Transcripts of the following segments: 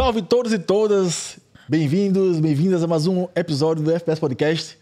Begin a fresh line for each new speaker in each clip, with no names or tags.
Salve todos e todas! Bem-vindos, bem-vindas a mais um episódio do FPS Podcast.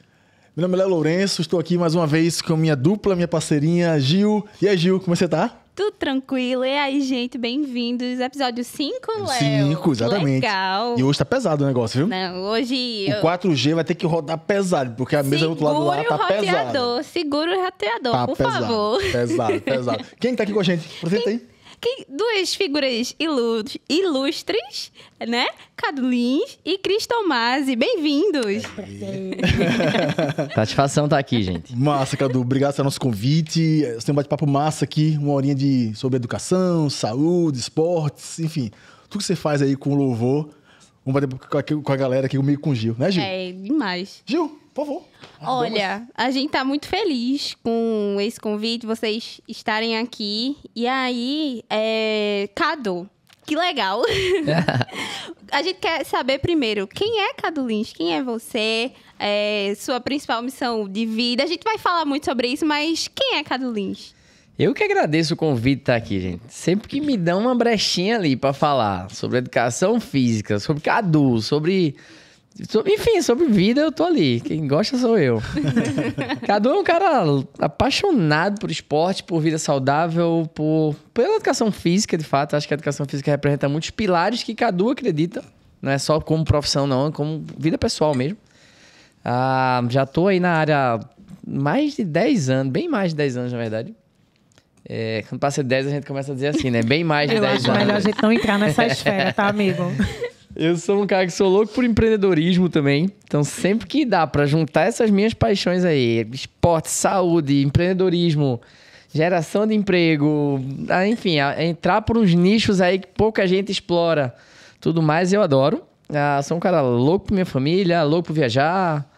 Meu nome é Léo Lourenço, estou aqui mais uma vez com minha dupla, minha parceirinha Gil. E aí, Gil, como é você tá?
Tudo tranquilo. E aí, gente, bem-vindos. Episódio 5,
Léo. 5, exatamente. Legal. E hoje tá pesado o negócio, viu?
Não, hoje. O
4G vai ter que rodar pesado, porque a mesa do outro lado lá tá pesada. Segura o roteador,
segura o roteador, tá por pesado, favor. Pesado, pesado.
Quem tá aqui com a gente? Apresenta Quem... aí
que duas figuras ilustres, né? Cadu Lins e Cris Tomasi. Bem-vindos! É.
Satisfação estar tá aqui, gente. Massa, Cadu. Obrigado
pelo nosso convite. Você tem um bate-papo massa aqui, uma horinha de, sobre educação, saúde, esportes, enfim. Tudo que você faz aí com louvor. Vamos bater com a galera aqui comigo com o Gil, né, Gil? É,
demais. Gil, por favor. Ah, Olha, a gente tá muito feliz com esse convite, vocês estarem aqui. E aí, é... Cadu, que legal. a gente quer saber primeiro, quem é Cadu Lins? Quem é você? É... Sua principal missão de vida? A gente vai falar muito sobre isso, mas quem é Cadu Lins?
Eu que agradeço o convite estar tá aqui, gente. Sempre que me dão uma brechinha ali para falar sobre educação física, sobre Cadu, sobre enfim, sobre vida eu tô ali. Quem gosta sou eu. Cadu é um cara apaixonado por esporte, por vida saudável, por pela educação física, de fato. Acho que a educação física representa muitos pilares que Cadu acredita. Não é só como profissão, não, é como vida pessoal mesmo. Ah, já tô aí na área mais de 10 anos, bem mais de 10 anos, na verdade. É, quando passa 10, a gente começa a dizer assim, né? Bem mais de eu 10 anos. melhor a gente não entrar nessa esfera, tá,
amigo?
Eu sou um cara que sou louco por empreendedorismo também. Então, sempre que dá para juntar essas minhas paixões aí, esporte, saúde, empreendedorismo, geração de emprego, ah, enfim, entrar por uns nichos aí que pouca gente explora, tudo mais, eu adoro. Ah, sou um cara louco por minha família, louco por viajar,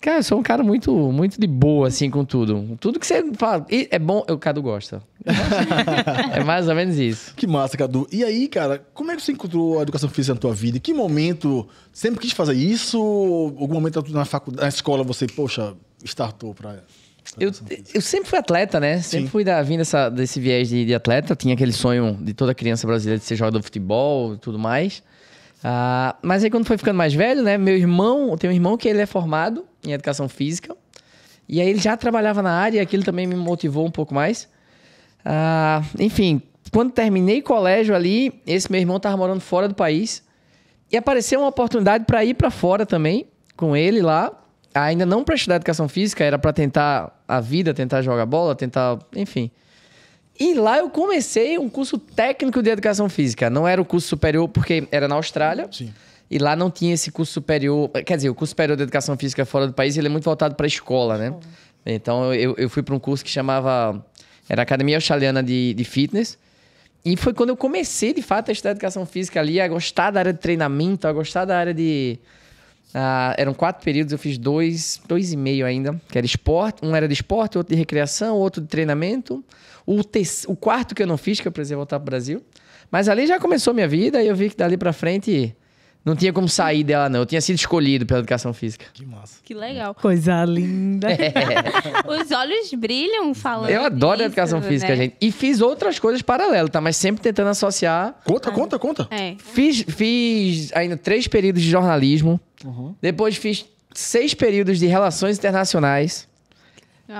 Cara, eu sou um cara muito, muito de boa, assim, com tudo. Tudo que você fala. é bom, o Cadu gosta. é mais ou menos isso. Que massa,
Cadu. E aí, cara, como é que você encontrou a educação física na tua vida? Em que momento? Sempre quis fazer isso? Ou algum momento na faculdade, na escola, você, poxa, startou pra.
Eu, eu, sempre fui atleta, né? Sempre Sim. fui da, vindo dessa, desse viés de, de, atleta. Tinha aquele sonho de toda criança brasileira de ser jogador de futebol e tudo mais. Ah, mas aí quando foi ficando mais velho, né? Meu irmão, tem um irmão que ele é formado em educação física. E aí ele já trabalhava na área e aquilo também me motivou um pouco mais. Ah, enfim, quando terminei colégio ali, esse meu irmão estava morando fora do país. E apareceu uma oportunidade para ir para fora também, com ele lá. Ainda não para estudar educação física, era para tentar a vida, tentar jogar bola, tentar, enfim. E lá eu comecei um curso técnico de educação física. Não era o curso superior, porque era na Austrália. Sim. E lá não tinha esse curso superior. Quer dizer, o curso superior de educação física fora do país ele é muito voltado para a escola, né? Então eu, eu fui para um curso que chamava. Era Academia Australiana de, de Fitness. E foi quando eu comecei, de fato, a estudar educação física ali, a gostar da área de treinamento, a gostar da área de. Uh, eram quatro períodos, eu fiz dois, dois e meio ainda, que era esporte. Um era de esporte, outro de recreação, outro de treinamento. O, te... o quarto que eu não fiz, que eu precisei voltar para o Brasil. Mas ali já começou minha vida e eu vi que dali para frente não tinha como sair dela, não. Eu tinha sido escolhido pela educação física. Que
massa. Que legal.
Coisa linda.
É. Os olhos brilham falando. Eu adoro a educação né? física, né? gente.
E fiz outras coisas paralelas, tá? Mas sempre tentando associar. Conta, ah. conta, conta. É. Fiz, fiz ainda três períodos de jornalismo. Uhum. Depois fiz seis períodos de relações internacionais.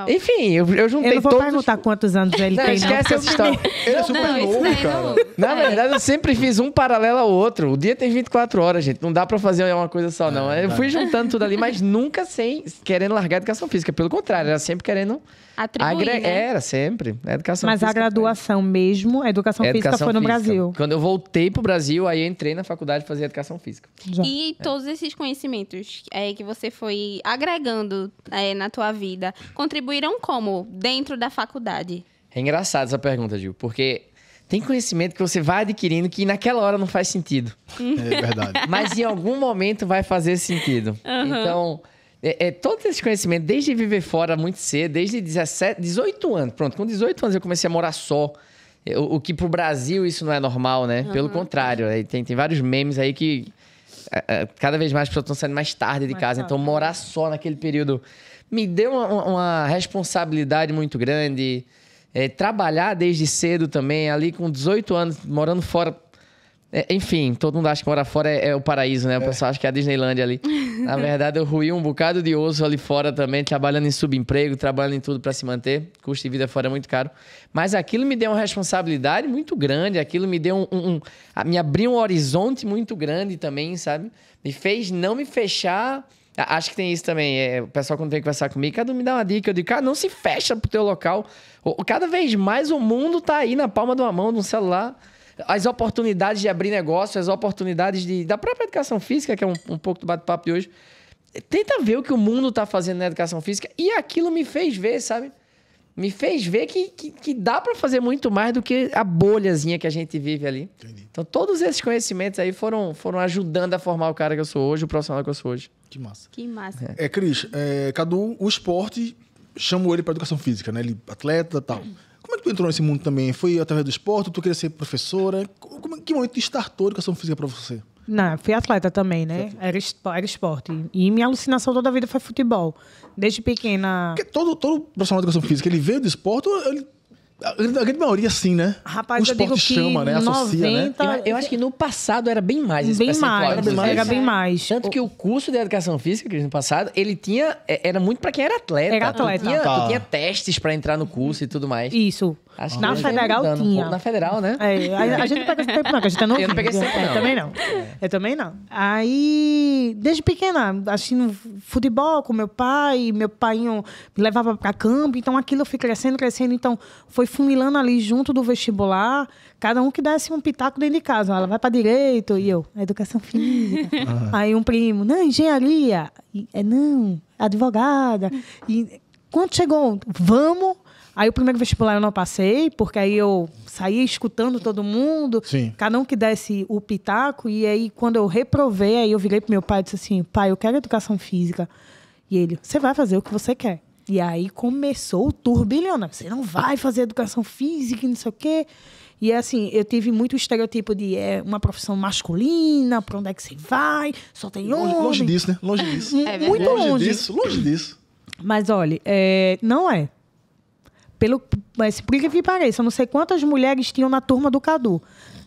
Enfim, eu, eu juntei todos... Eu não vou todos... perguntar quantos
anos ele não, tem, esquece não. essa história. Ele é super não, novo, é cara. Não...
Na é. verdade, eu sempre fiz um paralelo ao outro. O dia tem 24 horas, gente. Não dá pra fazer uma coisa só, não. É, eu fui juntando tudo ali, mas nunca sem querendo largar a educação física. Pelo contrário, era sempre querendo... Atribuir, agre... né? Era, sempre. educação mas física, a
graduação mesmo, a educação, educação física foi no Brasil.
Quando eu voltei pro Brasil, aí entrei na faculdade fazer educação física.
Já. E é. todos esses conhecimentos é, que você foi agregando é, na tua vida, contribuindo contribuíram como dentro da faculdade?
É engraçado essa pergunta, Gil, porque tem conhecimento que você vai adquirindo que naquela hora não faz sentido. É verdade. Mas em algum momento vai fazer sentido. Uhum. Então, é, é, todo esse conhecimento, desde viver fora muito cedo, desde 17, 18 anos. Pronto, com 18 anos eu comecei a morar só. É, o, o que pro Brasil isso não é normal, né? Uhum. Pelo contrário, tem, tem vários memes aí que é, é, cada vez mais as pessoas estão saindo mais tarde de mais casa. Então, tarde. Então, morar só naquele período me deu uma, uma responsabilidade muito grande. É, trabalhar desde cedo também, ali com 18 anos, morando fora. É, enfim, todo mundo acha que morar fora é, é o paraíso, né? O é. pessoal acha que é a Disneyland ali. Na verdade, eu ruí um bocado de osso ali fora também, trabalhando em subemprego, trabalhando em tudo para se manter. Custo de vida fora é muito caro. Mas aquilo me deu uma responsabilidade muito grande, aquilo me deu um. um, um me abriu um horizonte muito grande também, sabe? Me fez não me fechar Acho que tem isso também. É, o pessoal, quando vem conversar comigo, cada um me dá uma dica. Eu digo, cara, não se fecha pro teu local. Cada vez mais o mundo tá aí na palma de uma mão, de um celular. As oportunidades de abrir negócio, as oportunidades de, da própria educação física, que é um, um pouco do bate-papo de hoje. Tenta ver o que o mundo tá fazendo na educação física. E aquilo me fez ver, sabe? me fez ver que, que, que dá para fazer muito mais do que a bolhazinha que a gente vive ali. Entendi. Então, todos esses conhecimentos aí foram, foram ajudando a formar o cara que eu sou hoje, o profissional que eu sou hoje.
Que massa.
Que massa.
É, é Cris, é, Cadu, o esporte chamou ele para educação física, né? Ele atleta e tal. Como é que tu entrou nesse mundo também? Foi através do esporte? Tu queria ser professora? Como, é, que momento startou a educação física para você?
Não, fui atleta também, né? Era, espo, era esporte. E minha alucinação toda a vida foi futebol. Desde pequena. Porque todo, todo profissional de
educação física, ele veio do esporte ou ele. A grande maioria, é sim, né? Rapaz, o esporte chama, né? Associa, né? Eu, acho que
no passado era bem mais esse bem mais, né? era bem mais, era bem mais. Tanto que o curso de educação física, que no passado, ele tinha... É, era muito para quem era atleta. Era atleta. Tu tinha, tá. tu tinha testes para entrar no curso e tudo mais. Isso. Acho na Federal tinha. Um na
Federal, né? É, a, a, gente não pega esse tempo, não, que a gente Eu não peguei esse tempo, é, não. também não. É. Eu também não. Aí, desde pequena, assistindo futebol com meu pai, meu pai me levava pra campo, então aquilo eu fui crescendo, crescendo. Então, foi funilando ali junto do vestibular, cada um que desse um pitaco dentro de casa. Ela vai pra direito, e eu, educação física. Aí um primo, não, engenharia. E, é, não, advogada. E quando chegou, vamos Aí o primeiro vestibular eu não passei, porque aí eu saía escutando todo mundo, Sim. cada um que desse o pitaco. E aí, quando eu reprovei, aí eu virei pro meu pai e disse assim: pai, eu quero educação física. E ele, você vai fazer o que você quer. E aí começou o turbilhão, né? Você não vai fazer educação física, não sei o quê. E é assim, eu tive muito estereotipo de é, uma profissão masculina, para onde é que você vai? Só tem homem. Longe, longe disso, né? Longe disso. É muito longe. Longe disso, longe disso. Mas olha, é, não é pelo, mas por que pareça, eu não sei quantas mulheres tinham na turma do Cadu.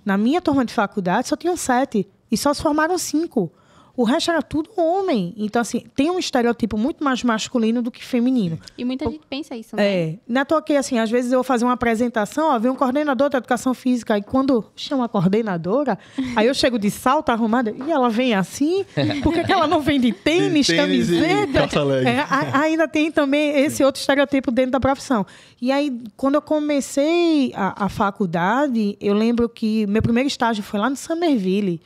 Na minha turma de faculdade só tinham sete e só se formaram cinco. O resto era tudo homem. Então, assim, tem um estereotipo muito mais masculino do que feminino.
E muita gente pensa isso, né? É.
Na é toa que, assim, às vezes eu vou fazer uma apresentação, ó, vem um coordenador da educação física, e quando chama a coordenadora, aí eu chego de salto arrumada, e ela vem assim? Por que, que ela não vem de tênis, de tênis camiseta? É, a, ainda tem também esse outro estereotipo dentro da profissão. E aí, quando eu comecei a, a faculdade, eu lembro que meu primeiro estágio foi lá no Somerville.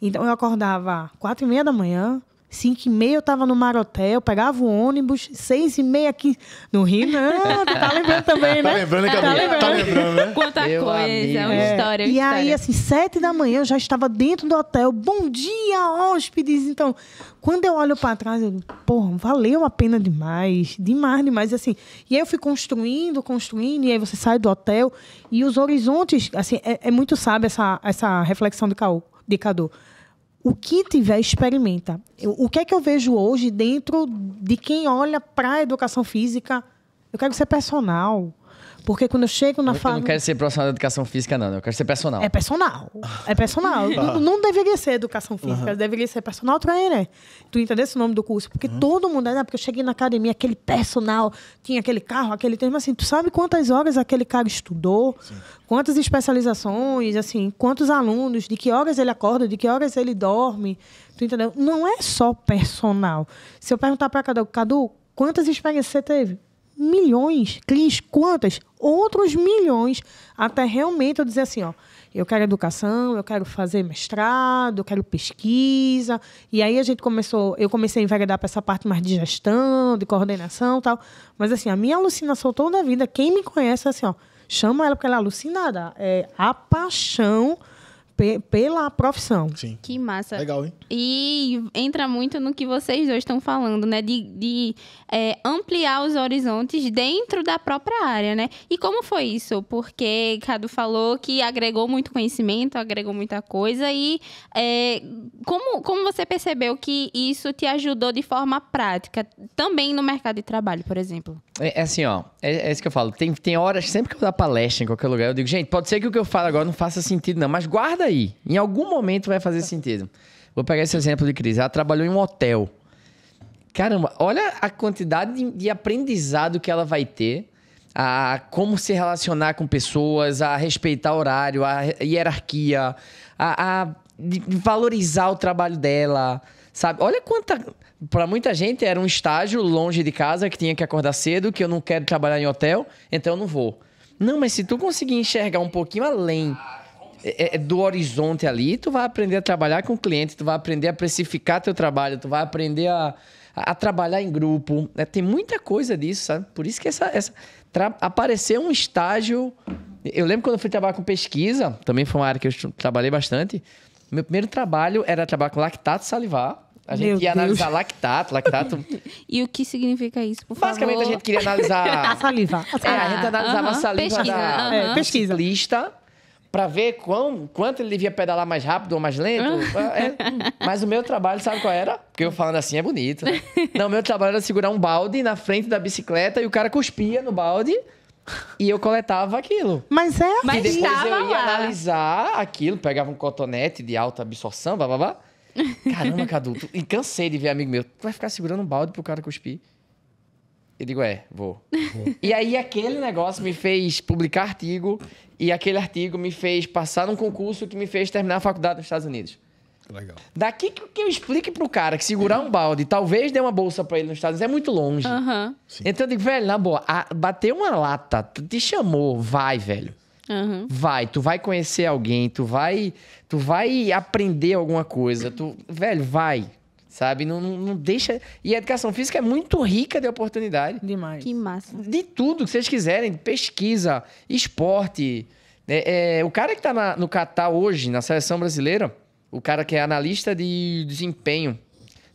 Então eu acordava quatro e meia da manhã, cinco e meia eu estava no Marotel, pegava o ônibus, seis e meia aqui no Rio, não, tá lembrando também, tá né? Tá, é tá lembrando, é, tá lembrando. Tá
lembrando né? Quanta
Meu coisa, amigo. é uma história. É uma é. e história. aí,
assim, sete da manhã eu já estava dentro do hotel, bom dia, hóspedes. Então, quando eu olho para trás, eu digo, porra, valeu a pena demais, demais, demais, assim. E aí eu fui construindo, construindo, e aí você sai do hotel, e os horizontes, assim, é, é muito sábio essa, essa reflexão do Caô, de o que tiver, experimenta. o que é que eu vejo hoje dentro de quem olha para a educação física? Eu quero ser personal. Porque quando eu chego na fase. Eu não quero ser
profissional de educação física, não. Eu quero ser personal. É
personal. É personal. não, não, deveria ser educação física, uhum. deveria ser personal trainer. Tu entendeu esse nome do curso? Porque uhum. todo mundo. Né? Porque eu cheguei na academia, aquele personal, tinha aquele carro, aquele termo, Assim, tu sabe quantas horas aquele cara estudou, Sim. quantas especializações, assim, quantos alunos, de que horas ele acorda, de que horas ele dorme. Tu entendeu? Não é só personal. Se eu perguntar para Cadu, Cadu, quantas experiências você teve? milhões, Cris, quantas? Outros milhões, até realmente eu dizer assim, ó, eu quero educação, eu quero fazer mestrado, eu quero pesquisa. E aí a gente começou, eu comecei a enveredar para essa parte mais de gestão, de coordenação tal. Mas assim, a minha alucinação toda a vida, quem me conhece, assim, ó, chama ela porque ela é alucinada. É a paixão pe pela profissão. Sim. Que massa. Legal, hein?
E entra muito no que vocês dois estão falando, né? De, de é, ampliar os horizontes dentro da própria área, né? E como foi isso? Porque Cadu falou que agregou muito conhecimento, agregou muita coisa. E é, como, como você percebeu que isso te ajudou de forma prática, também no mercado de trabalho, por exemplo?
É, é assim, ó. É, é isso que eu falo. Tem, tem horas, sempre que eu dar palestra em qualquer lugar, eu digo, gente, pode ser que o que eu falo agora não faça sentido, não, mas guarda aí. Em algum momento vai fazer sentido. Vou pegar esse exemplo de Cris. Ela trabalhou em um hotel. Caramba, olha a quantidade de, de aprendizado que ela vai ter a como se relacionar com pessoas, a respeitar horário, a hierarquia, a, a valorizar o trabalho dela, sabe? Olha quanta. Para muita gente era um estágio longe de casa que tinha que acordar cedo, que eu não quero trabalhar em hotel, então eu não vou. Não, mas se tu conseguir enxergar um pouquinho além é, é, do horizonte ali, tu vai aprender a trabalhar com o cliente, tu vai aprender a precificar teu trabalho, tu vai aprender a, a, a trabalhar em grupo. Né? Tem muita coisa disso, sabe? Por isso que essa, essa apareceu um estágio. Eu lembro quando eu fui trabalhar com pesquisa, também foi uma área que eu trabalhei bastante. Meu primeiro trabalho era trabalhar com lactato salivar. A gente Meu ia Deus. analisar lactato, lactato.
e o que significa isso, por Basicamente, favor? Basicamente, a gente queria analisar. a
saliva. A, ah, saliva. É, a gente analisava uh -huh. a saliva pesquisa. da uh -huh. É, pesquisa. lista para ver quão, quanto ele devia pedalar mais rápido ou mais lento. É, é. Mas o meu trabalho, sabe qual era? Porque eu falando assim é bonito. Né? Não, o meu trabalho era segurar um balde na frente da bicicleta e o cara cuspia no balde. E eu coletava aquilo. Mas é, mas e depois eu ia lá. analisar aquilo, pegava um cotonete de alta absorção, blá blá blá. Caramba, Cadu, e cansei de ver amigo meu. Tu vai ficar segurando um balde pro cara cuspir. Eu digo, é, vou. e aí aquele negócio me fez publicar artigo e aquele artigo me fez passar num concurso que me fez terminar a faculdade nos Estados Unidos. Legal. Daqui que eu explique pro cara que segurar um balde talvez dê uma bolsa para ele nos Estados Unidos é muito longe. Uhum. Então eu digo, velho, na boa, a, bater uma lata, te chamou, vai, velho. Uhum. Vai, tu vai conhecer alguém, tu vai, tu vai aprender alguma coisa, tu, velho, vai, Sabe? Não, não, não, deixa. E a educação física é muito rica de oportunidade. Demais. Que massa. De tudo que vocês quiserem. Pesquisa, esporte. É, é, o cara que está na, no Catar hoje, na seleção brasileira, o cara que é analista de desempenho.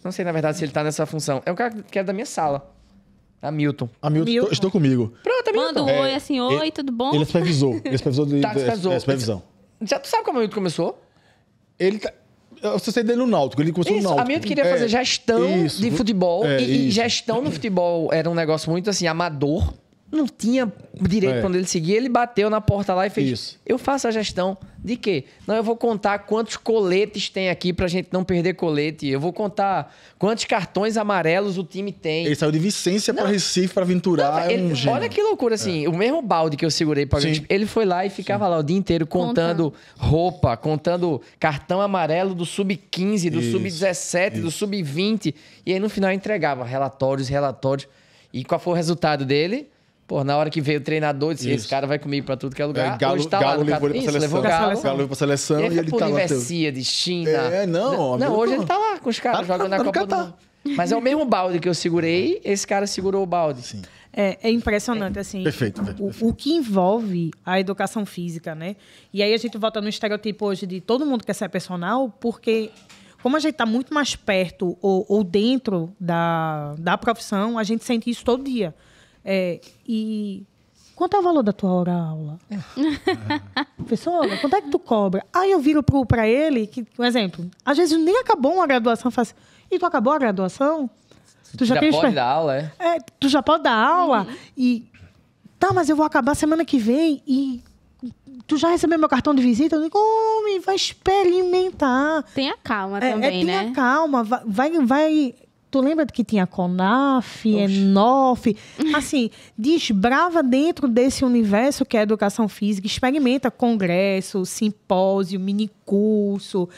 Não sei, na verdade, se ele está nessa função. É o cara que é da minha sala. Hamilton. Hamilton, Milton. estou comigo. Pronto, Hamilton. Manda um é, oi, assim, oi, tudo bom? Ele é supervisou. Ele é supervisou de, tá, supervisou. Já tu sabe como o Hamilton começou?
Ele tá... Eu é, associei dele no Náutico, ele começou isso, no Náutico. A queria fazer é, gestão de futebol, é, e, e,
gestão no futebol era um negócio muito assim, amador não tinha direito é. quando ele seguia, ele bateu na porta lá e fez. Isso. Eu faço a gestão de quê? Não, eu vou contar quantos coletes tem aqui pra gente não perder colete. Eu vou contar quantos cartões amarelos o time tem. Ele saiu de
Vicência para pra Recife pra Venturar. Não, é um olha que
loucura, assim. É. O mesmo balde que eu segurei pra gente, ele foi lá e ficava Sim. lá o dia inteiro contando Conta. roupa, contando cartão amarelo do sub-15, do sub-17, do sub-20. E aí no final entregava relatórios, relatórios. E qual foi o resultado dele? Pô, na hora que veio o treinador, disse, esse cara vai comigo pra tudo que é lugar. É, Galo, Hoje tá Galo lá levou, ele pra Isso, seleção, levou Galo. levou pra seleção e ele, ele tá lá. de China. É, não. Não, hoje ele tá lá com os caras tá, jogando tá, na tá Copa do Mundo. Mas é o mesmo balde que eu segurei, uhum. esse cara segurou o balde. Sim.
É, é impressionante, assim. Perfeito, perfeito, o, o, que envolve a educação física, né? E aí a gente volta no estereotipo hoje de todo mundo quer ser personal, porque como a gente está muito mais perto ou, ou dentro da, da profissão, a gente sente isso todo dia. É, e quanto é o valor da tua hora aula? É. Professora, quanto é que tu cobra? Aí eu viro para ele, que, um exemplo, às vezes nem acabou uma graduação, faz assim, e tu acabou a graduação? Tu, tu já, já pode dar aula, é? é? Tu já pode dar aula uhum. e tá, mas eu vou acabar semana que vem e tu já recebeu meu cartão de visita? Eu digo, homem, vai experimentar. Tenha calma é, é também, é, tenha né? Tenha calma, vai, vai, vai Tu lembra que tinha CONAF, ENOF? Assim, desbrava dentro desse universo que é a educação física, experimenta congresso, simpósio, minicurso,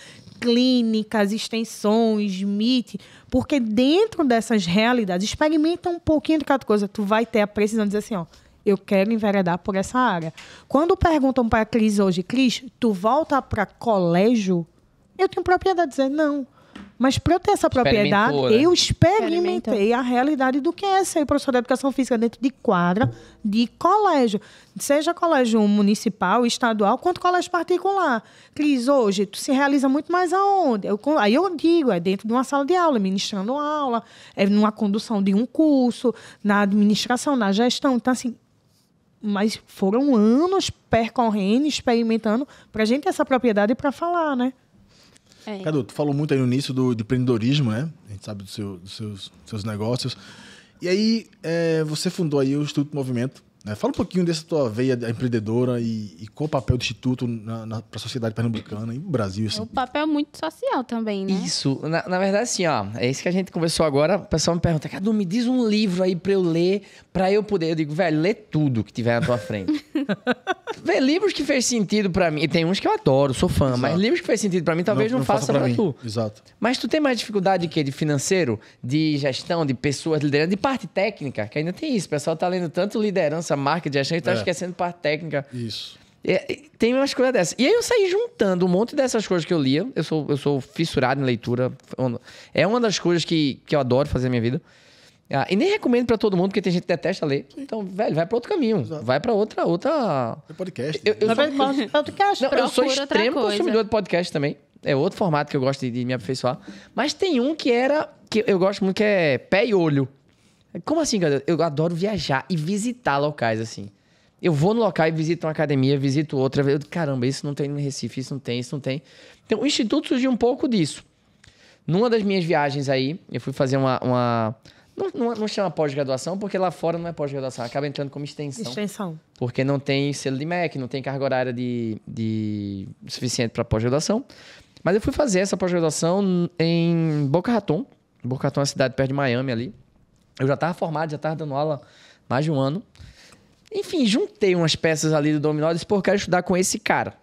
clínicas, extensões, MIT, porque dentro dessas realidades, experimenta um pouquinho de cada coisa, tu vai ter a precisão de dizer assim, ó, eu quero enveredar por essa área. Quando perguntam para a Cris hoje, Cris, tu volta para colégio? Eu tenho propriedade de dizer não. Mas para eu ter essa propriedade, né? eu experimentei a realidade do que é ser professor de educação física dentro de quadra de colégio. Seja colégio municipal, estadual, quanto colégio particular. Cris, hoje, tu se realiza muito mais aonde? Eu, aí eu digo, é dentro de uma sala de aula, ministrando aula, é numa condução de um curso, na administração, na gestão. Então, assim, mas foram anos percorrendo, experimentando, para a gente ter essa propriedade para falar, né? É. Cadu,
tu falou muito aí no início do, de empreendedorismo, né? A gente sabe do seu, dos seus, seus negócios. E aí, é, você fundou aí o Instituto Movimento, né? Fala um pouquinho dessa tua veia empreendedora e, e qual o papel do Instituto para a sociedade pernambucana
e o Brasil. Assim. É um
papel muito social também, né?
Isso. Na, na, verdade, assim, ó, é isso que a gente conversou agora. O pessoal me pergunta, Cadu, me diz um livro aí para eu ler, para eu poder. Eu digo, velho, lê tudo que tiver na tua frente. Vê, livros que fez sentido para mim. E tem uns que eu adoro, sou fã, Exato. mas livros que fez sentido para mim talvez não, não, não faça para tu. Exato. Mas tu tem mais dificuldade que de financeiro, de gestão, de pessoas liderando, de parte técnica, que ainda tem isso. O pessoal tá lendo tanto liderança marketing, a gente tá é. esquecendo parte técnica. Isso. É, tem umas coisas dessas. E aí eu saí juntando um monte dessas coisas que eu lia. Eu sou, eu sou fissurado em leitura. É uma das coisas que, que eu adoro fazer na minha vida. Ah, e nem recomendo para todo mundo, porque tem gente que detesta ler. Sim. Então, velho, vai para outro caminho. Exato. Vai para outra. outra... É podcast. Eu, né? eu, sou...
podcast Não, eu sou extremo consumidor de
podcast também. É outro formato que eu gosto de, de me aperfeiçoar. Mas tem um que era. que eu gosto muito, que é pé e olho. Como assim, cara? Eu adoro viajar e visitar locais, assim. Eu vou no local e visito uma academia, visito outra. Eu, caramba, isso não tem no Recife, isso não tem, isso não tem. Então, o Instituto surgiu um pouco disso. Numa das minhas viagens aí, eu fui fazer uma. uma não, não, não chama pós-graduação, porque lá fora não é pós-graduação, acaba entrando como extensão. Extensão. Porque não tem selo de MEC, não tem carga horária de, de suficiente para pós-graduação. Mas eu fui fazer essa pós-graduação em Boca Raton. Boca Raton é uma cidade perto de Miami ali. Eu já estava formado, já estava dando aula mais de um ano. Enfim, juntei umas peças ali do dominó e disse, pô, eu quero estudar com esse cara.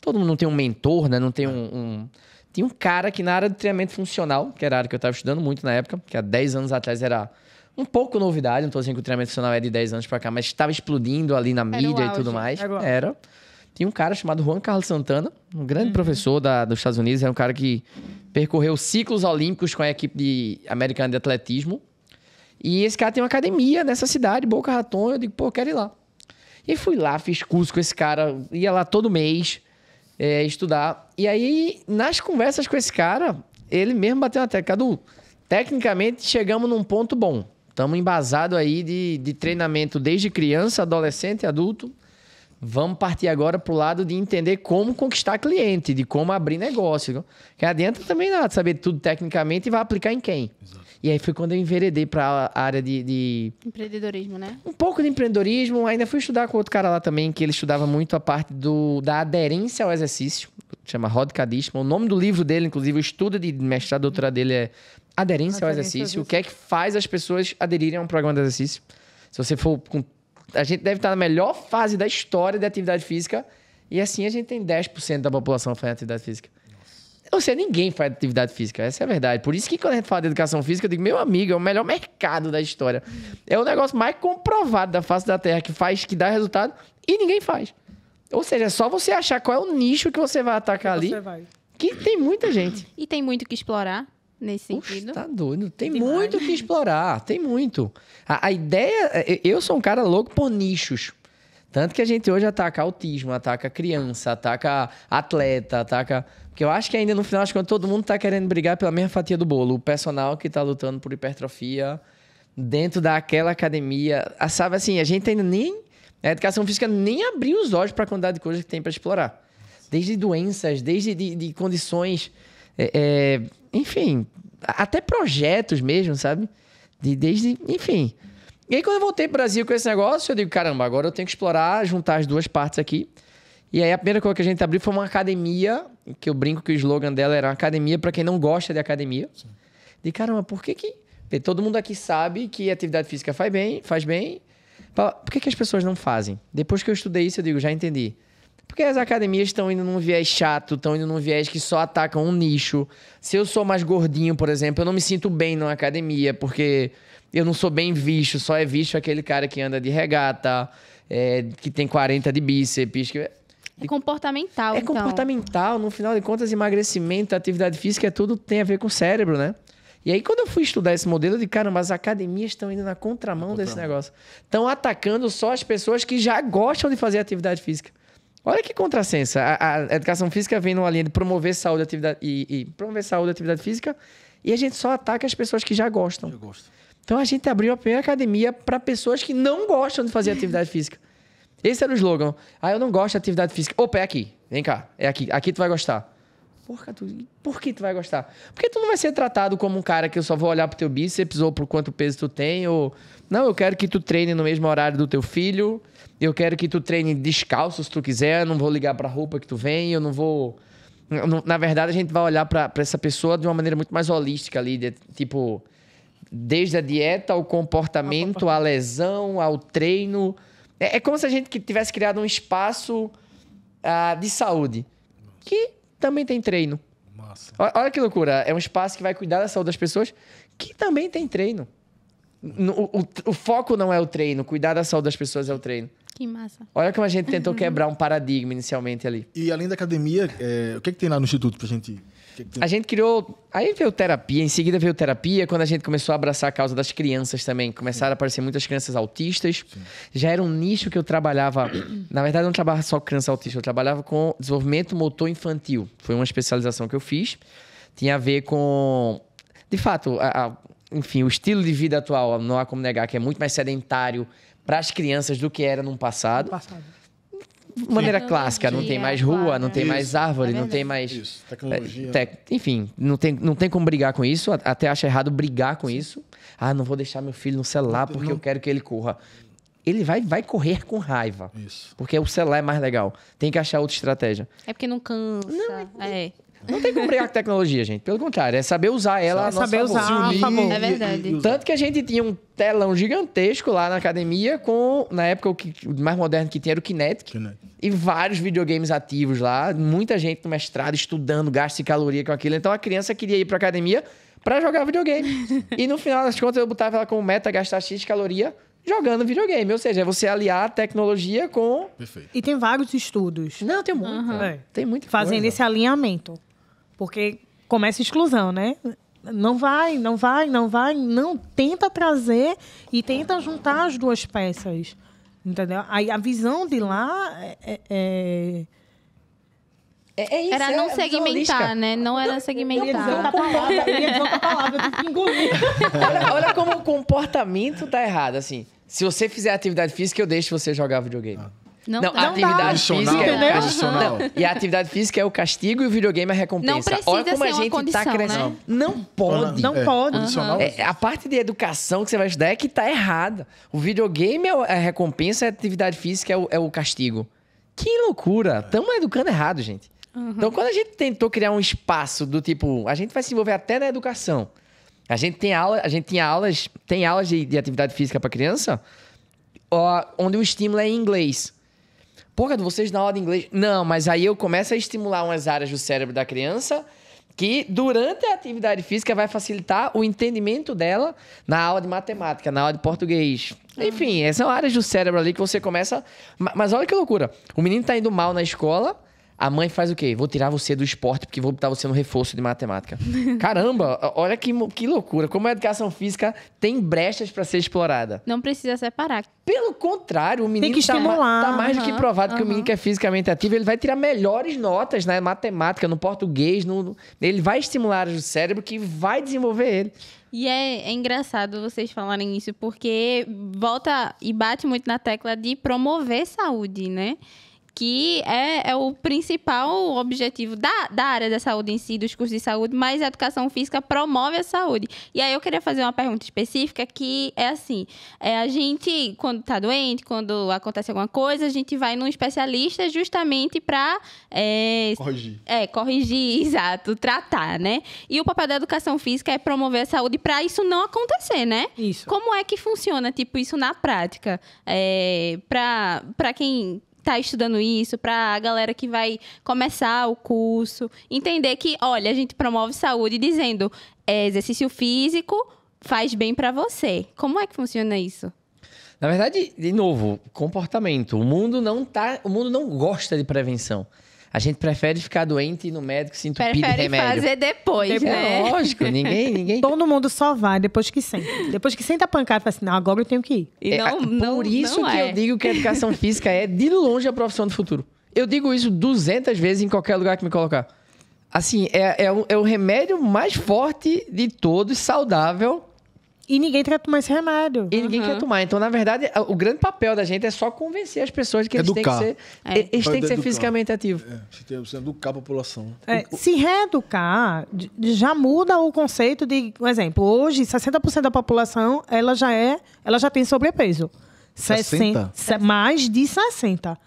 Todo mundo não tem um mentor, né? Não tem é. um... um... Tinha um cara que na área de treinamento funcional, que era a área que eu estava estudando muito na época, que há 10 anos atrás era um pouco novidade, não estou dizendo que o treinamento funcional é de 10 anos para cá, mas estava explodindo ali na mídia e tudo mais. Era. era. Tinha um cara chamado Juan Carlos Santana, um grande uhum. professor da, dos Estados Unidos, era um cara que percorreu ciclos olímpicos com a equipe de americana de atletismo, e esse cara tem uma academia nessa cidade, Boca Raton. Eu digo, pô, quero ir lá. E fui lá, fiz curso com esse cara, ia lá todo mês é, estudar. E aí, nas conversas com esse cara, ele mesmo bateu na tecla. Cadu, tecnicamente chegamos num ponto bom. Estamos embasados aí de, de treinamento desde criança, adolescente e adulto. Vamos partir agora para o lado de entender como conquistar cliente, de como abrir negócio. Que adianta também nada saber tudo tecnicamente e vai aplicar em quem. Exato. E aí foi quando eu enveredei para a área de, de,
Empreendedorismo, né? Um
pouco de empreendedorismo. Ainda fui estudar com outro cara lá também, que ele estudava muito a parte do, da aderência ao exercício. Chama Rod Kadishman. O nome do livro dele, inclusive, o estudo de mestrado, doutora dele é Aderência, aderência ao exercício. O que é que faz as pessoas aderirem a um programa de exercício? Se você for com... A gente deve estar na melhor fase da história da atividade física. E assim a gente tem 10% da população fazendo atividade física. Ou seja, ninguém faz atividade física, essa é a verdade. Por isso que quando a gente fala de educação física, eu digo, meu amigo, é o melhor mercado da história. É o negócio mais comprovado da face da Terra que faz, que dá resultado, e ninguém faz. Ou seja, é só você achar qual é o nicho que você vai atacar que ali. Vai. Que tem muita gente.
E tem muito que explorar nesse sentido. Uxa, tá
doido. Tem Demais. muito que explorar, tem muito. A, a ideia. É, eu sou um cara louco por nichos. Tanto que a gente hoje ataca autismo, ataca criança, ataca atleta, ataca. Porque eu acho que ainda no final das contas todo mundo tá querendo brigar pela mesma fatia do bolo. O personal que tá lutando por hipertrofia dentro daquela academia. Ah, sabe assim, a gente ainda nem. A educação física nem abriu os olhos para a quantidade de coisas que tem para explorar. Desde doenças, desde de, de condições. É, é, enfim, até projetos mesmo, sabe? De, desde. Enfim. E aí, quando eu voltei pro Brasil com esse negócio, eu digo, caramba, agora eu tenho que explorar, juntar as duas partes aqui. E aí, a primeira coisa que a gente abriu foi uma academia, que eu brinco que o slogan dela era academia para quem não gosta de academia. De caramba, por que que... Todo mundo aqui sabe que atividade física faz bem, faz bem. Por que que as pessoas não fazem? Depois que eu estudei isso, eu digo, já entendi. Porque as academias estão indo num viés chato, estão indo num viés que só atacam um nicho. Se eu sou mais gordinho, por exemplo, eu não me sinto bem numa academia, porque eu não sou bem visto, só é visto aquele cara que anda de regata, é, que tem 40 de bíceps. Que... É comportamental, É então. comportamental. No final de contas, emagrecimento, atividade física, é tudo tem a ver com o cérebro, né? E aí, quando eu fui estudar esse modelo, eu de caramba, as academias estão indo na contramão, contramão. desse negócio. Estão atacando só as pessoas que já gostam de fazer atividade física. Olha que contrassenso. A, a educação física vem numa linha de promover saúde atividade, e, e promover saúde e atividade física, e a gente só ataca as pessoas que já gostam. Já gostam. Então a gente abriu a primeira academia para pessoas que não gostam de fazer atividade física. Esse era o slogan. Ah, eu não gosto de atividade física. Opa, é aqui. Vem cá. É aqui. Aqui tu vai gostar. Porra, tu... Por que tu vai gostar? Porque tu não vai ser tratado como um cara que eu só vou olhar pro teu bíceps ou pro quanto peso tu tem ou... Não, eu quero que tu treine no mesmo horário do teu filho. Eu quero que tu treine descalço se tu quiser. Eu não vou ligar pra roupa que tu vem. Eu não vou... Na verdade, a gente vai olhar para essa pessoa de uma maneira muito mais holística ali. De, tipo Desde a dieta, ao comportamento, à lesão, ao treino. É, é, como se a gente tivesse criado um espaço uh, de saúde. Que também tem treino. Massa. Olha, que loucura. É um espaço que vai cuidar da saúde das pessoas, que também tem treino. O, o, o foco não é o treino, cuidar da saúde das pessoas é o treino. Que massa. Olha como a gente tentou quebrar um paradigma inicialmente ali. E além da academia, é, o que, é que tem lá no Instituto pra gente ir? A gente criou. Aí veio terapia, em seguida veio terapia, quando a gente começou a abraçar a causa das crianças também. Começaram Sim. a aparecer muitas crianças autistas. Sim. Já era um nicho que eu trabalhava. Na verdade, eu não trabalhava só criança autista, eu trabalhava com desenvolvimento motor infantil. Foi uma especialização que eu fiz. Tinha a ver com. De fato, a, a, enfim, o estilo de vida atual, não há como negar, que é muito mais sedentário para as crianças do que era no passado. No passado maneira clássica, não tem mais rua, não tem isso. mais árvore, é não tem mais. Isso, tecnologia. É, enfim, não tem, não tem como brigar com isso. Até acho errado brigar com Sim. isso. Ah, não vou deixar meu filho no celular porque eu quero que ele corra. Ele vai, vai correr com raiva. Isso. Porque o celular é mais legal. Tem que achar outra estratégia.
É porque não cansa. Não, é... é. Não
tem como brigar com tecnologia, gente. Pelo contrário, é saber usar ela. É saber usar a favor. É verdade. Tanto que a gente tinha um telão gigantesco lá na academia com, na época, o, que, o mais moderno que tinha era o Kinetic, Kinetic. E vários videogames ativos lá. Muita gente no mestrado estudando gasto caloria com aquilo. Então a criança queria ir pra academia para jogar videogame. e no final das contas eu botava ela como meta gastar X de caloria jogando videogame. Ou seja, é você aliar a tecnologia
com. Perfeito. E tem vários estudos. Não, tem muito. Uhum. Tem muito. Fazendo coisa. esse alinhamento. Porque começa a exclusão, né? Não vai, não vai, não vai, não. Tenta trazer e tenta juntar as duas peças. Entendeu? Aí a visão de lá é, é... É, é, é isso, era é não é segmentar,
né? Não era segmentar. Eu ia dizer outra palavra, eu ia dizer outra palavra,
eu Olha, olha, como o comportamento tá errado, assim. Se você fizer atividade física, eu deixo você jogar videogame. Ah. Não, não, a atividade física é não, E a atividade física é o castigo e o videogame é a recompensa. Não Olha como a gente tá condição, tá crescendo. Né? Não pode. Não, é, pode. Uhum. É, a parte de educação que você vai estudar é que tá errada. O videogame é, é a recompensa e a atividade física é o, é o castigo. Que loucura! Estamos é. educando errado, gente. Uhum. Então, quando a gente tentou criar um espaço do tipo, a gente vai se envolver até na educação. A gente tem aula, a gente tem aulas, tem aulas de, de atividade física para criança, ó, onde o estímulo é em inglês. Porra, vocês na aula de inglês. Não, mas aí eu começo a estimular umas áreas do cérebro da criança que durante a atividade física vai facilitar o entendimento dela na aula de matemática, na aula de português. Uhum. Enfim, essas são áreas do cérebro ali que você começa. Mas olha que loucura. O menino tá indo mal na escola, a mãe faz o quê? Vou tirar você do esporte porque vou botar você no reforço de matemática. Caramba, olha que, que loucura. Como a educação física tem brechas para ser explorada.
Não precisa separar. Pelo
contrário, o menino tem que tá tá estimular. Tá, tá mais uhum, do que provado uhum. que o menino que é fisicamente ativo, ele vai tirar melhores notas na né? matemática, no português, no, ele vai estimular o cérebro que vai desenvolver ele.
E é, é, engraçado vocês falarem isso, porque volta e bate muito na tecla de promover saúde, né? que é, é, o principal objetivo da, da área da saúde em si, dos cursos de saúde, mas a educação física promove a saúde. E aí eu queria fazer uma pergunta específica que é assim: é, a gente, quando está doente, quando acontece alguma coisa, a gente vai num especialista justamente para. É, corrigir. É, corrigir, exato, tratar, né? E o papel da educação física é promover a saúde para isso não acontecer, né? Isso. Como é que funciona, tipo, isso na prática? É, para quem tá estudando isso, para a galera que vai começar o curso, entender que, olha, a gente promove saúde dizendo é, exercício físico faz bem para você. Como é que funciona isso?
Na verdade, de novo, comportamento. O mundo não tá, o mundo não gosta de prevenção. A gente prefere ficar doente e ir no médico
se entupir prefere de remédio. Prefere fazer depois, depois é, né? Lógico, ninguém, ninguém... Todo mundo só vai depois que senta. Depois que senta a pancada, fala assim, não, agora eu tenho que ir. E não, é, não, por isso não que é. eu digo que a educação
física é, de longe, a profissão do futuro. Eu digo isso 200 vezes em qualquer lugar que me colocar. Assim, é, é, o, é o remédio mais forte de todos, saudável e ninguém quer tomar esse remédio. E ninguém uhum. quer tomar. Então, na verdade, o grande papel da gente é só convencer as
pessoas que eles têm que ser, é. eles têm que ser fisicamente ativos.
É, que educar a população.
É, se reeducar, já muda o conceito de... um exemplo, hoje, 60% da população, ela já é... Ela já tem sobrepeso. 60? 60 mais de 60.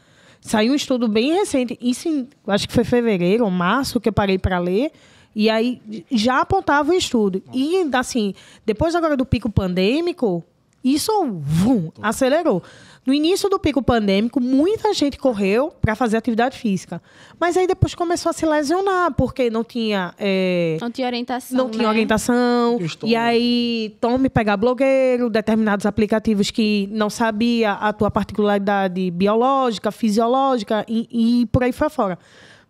Saiu um estudo bem recente. Isso, em, acho que foi fevereiro ou março que eu parei para ler e aí já apontava o estudo. E assim, depois agora do pico pandêmico, isso vum, acelerou. No início do pico pandêmico, muita gente correu para fazer atividade física. Mas aí depois começou a se lesionar, porque não tinha. É... não
tinha orientação. Não né? tinha
orientação. E aí, tome pegar blogueiro, determinados aplicativos que não sabia a tua particularidade biológica, fisiológica e, e por aí foi fora.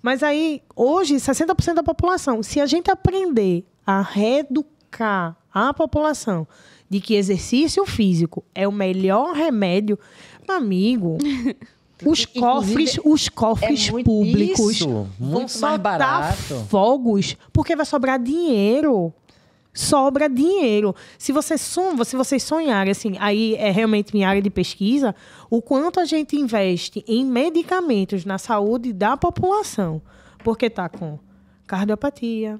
Mas aí, hoje, 60% da população, se a gente aprender a reeducar a população de que exercício físico é o melhor remédio, amigo. Os cofres, os cofres é públicos isso, muito vão mais soltar barato. fogos, porque vai sobrar dinheiro sobra dinheiro. Se você sonha, se vocês sonharem, assim, aí é realmente minha área de pesquisa, o quanto a gente investe em medicamentos na saúde da população. Porque tá com cardiopatia,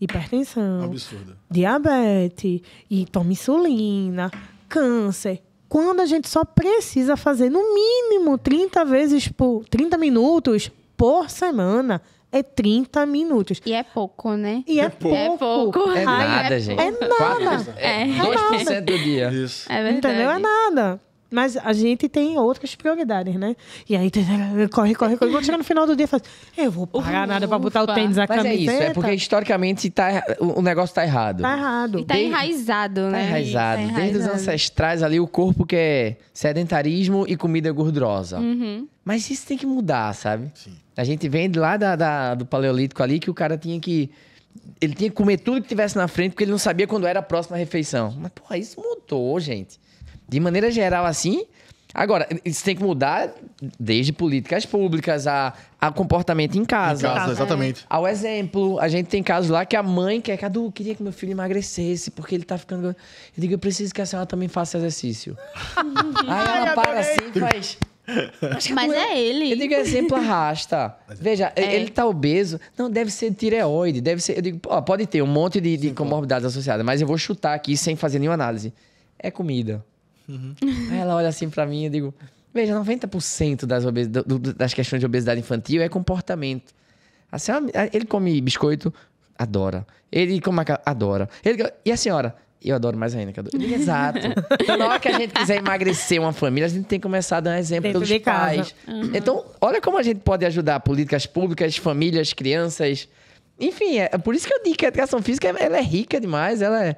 hipertensão, Absurda. diabetes, e toma insulina, câncer. Quando a gente só precisa fazer no mínimo 30 vezes por 30 minutos por semana é 30 minutos. E é pouco, né? E é, é pouco. É pouco. É nada, gente. É nada. É, é 2% é. é nada. do
dia. Isso. É verdade. Entendeu? É
nada. Mas a gente tem outras prioridades, né? E aí corre, corre, corre. Vou chegar no final do dia, e faz, eu vou pagar Ufa. nada pra botar o tênis na Mas camiseta. É isso, é porque
historicamente tá, o negócio tá errado.
Tá errado. E tá Desde, enraizado, tá né? Tá enraizado.
tá enraizado. Desde enraizado. os ancestrais ali, o corpo que é sedentarismo e comida gordurosa. Uhum. Mas isso tem que mudar, sabe? Sim. A gente vem lá da, da, do Paleolítico ali que o cara tinha que. Ele tinha que comer tudo que tivesse na frente, porque ele não sabia quando era a próxima refeição. Mas, porra, isso mudou, gente. De maneira geral, assim. Agora, isso tem que mudar desde políticas públicas, a, a comportamento em casa. Em casa, exatamente. Ao exemplo, a gente tem casos lá que a mãe quer, Cadu, queria que meu filho emagrecesse, porque ele tá ficando. Eu digo, eu preciso que a senhora também faça exercício.
Aí ela Ai, para assim e faz.
Mas é ele. Eu digo exemplo arrasta. É. Veja, é. ele tá obeso. Não, deve ser tireoide, deve ser. Eu digo, ó, pode ter um monte de, de comorbidades associadas, mas eu vou chutar aqui sem fazer nenhuma análise. É comida.
Uhum.
Aí ela olha assim para mim e digo: Veja, 90% das, das questões de obesidade infantil é comportamento. Assim, ele come biscoito, adora. Ele come adora. Ele... E a senhora? Eu adoro mais ainda que adoro. Exato. na hora que a gente quiser emagrecer uma família, a gente tem que começar a dar um exemplo Dentro pelos pais. Uhum. Então, olha como a gente pode ajudar políticas públicas, famílias, crianças. Enfim, é, é por isso que eu digo que a educação física ela é rica demais, ela é...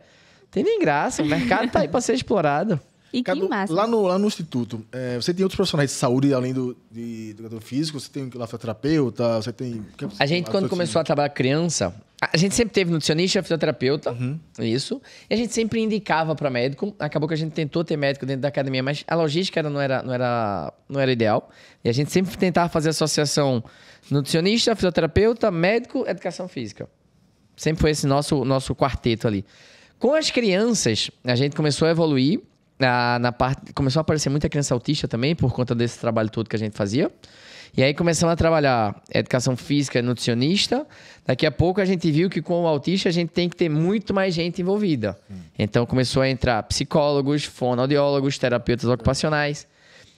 tem nem graça, o mercado tá aí para ser explorado. E Cadu, que massa. Lá no, lá no Instituto, é, você tem outros profissionais de saúde além
do de educador físico? Você tem fisioterapeuta? Você tem. É a gente, quando assim, começou a
trabalhar criança, a gente sempre teve nutricionista, fisioterapeuta, uhum. isso. E a gente sempre indicava para médico. Acabou que a gente tentou ter médico dentro da academia, mas a logística era, não, era, não, era, não era ideal. E a gente sempre tentava fazer associação nutricionista, fisioterapeuta, médico, educação física. Sempre foi esse nosso, nosso quarteto ali. Com as crianças, a gente começou a evoluir na, na parte. Começou a aparecer muita criança autista também, por conta desse trabalho todo que a gente fazia. E aí começamos a trabalhar educação física, nutricionista. Daqui a pouco a gente viu que com o autista a gente tem que ter muito mais gente envolvida. Hum. Então começou a entrar psicólogos, fonoaudiólogos, terapeutas ocupacionais,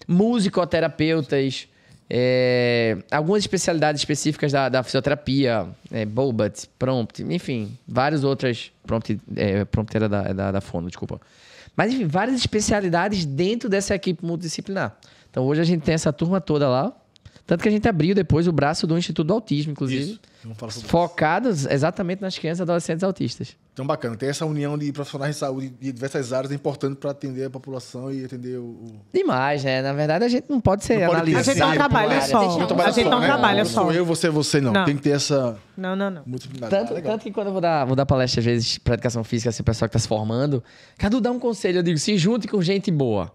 musicoterapeutas, é, algumas especialidades específicas da, da fisioterapia, é, eh, Bobat, Prompt, enfim, várias outras. Prompt, é, eh, prompt era da, da, da fono, desculpa. Mas, enfim, várias especialidades dentro dessa equipe multidisciplinar. Então, hoje a gente tem essa turma toda lá. Tanto que a gente abriu depois o braço do Instituto do Autismo, inclusive. Isso. Focados exatamente nas crianças e adolescentes autistas. Então, bacana. Tem essa união
de profissionais de saúde de diversas áreas é importante para atender a população e atender o,
Demais, né? Na verdade, a gente não pode ser não analisado. Pode a gente não trabalha só. a gente não trabalha só. Né? Sou eu, você, você, não. não. Tem que ter essa...
Não, não, não. Tanto, ah,
tanto que quando eu vou dar, vou dar palestra, às vezes, para educação física, assim, pessoal que está se formando, Cadu, dá um conselho. Eu digo, se junte com gente boa.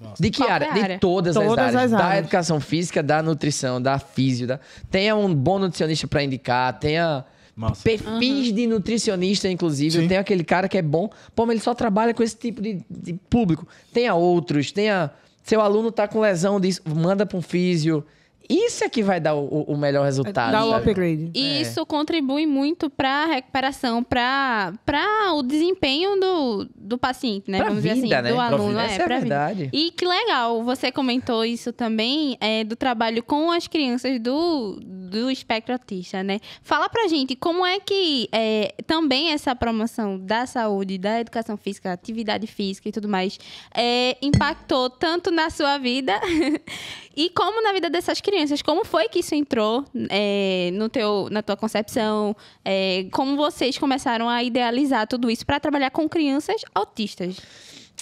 Nossa. De que área? área? De todas, todas as, áreas. as, áreas. Da educação física, da nutrição, da física. Da... Tenha um bom nutricionista para indicar, tenha... Massa. Perfis uhum. de nutricionista, inclusive. Sim. Eu tenho aquele cara que é bom. Pô, mas ele só trabalha com esse tipo de, de público. Tenha outros, tenha. Seu aluno tá com lesão disso, manda pra um físio isso é que vai dar o, o melhor resultado. Dá o upgrade. É. E é. isso
contribui muito para a recuperação, para o desempenho do, do paciente, né? Pra Vamos vida, dizer assim, né? do aluno. É, é pra é, verdade. Vida. E que legal, você comentou isso também, é, do trabalho com as crianças do, do espectro autista, né? Fala pra gente como é que é, também essa promoção da saúde, da educação física, atividade física e tudo mais, é, impactou tanto na sua vida E como na vida dessas crianças, como foi que isso entrou é, no teu, na tua concepção? É, como vocês começaram a idealizar tudo isso para trabalhar com crianças autistas?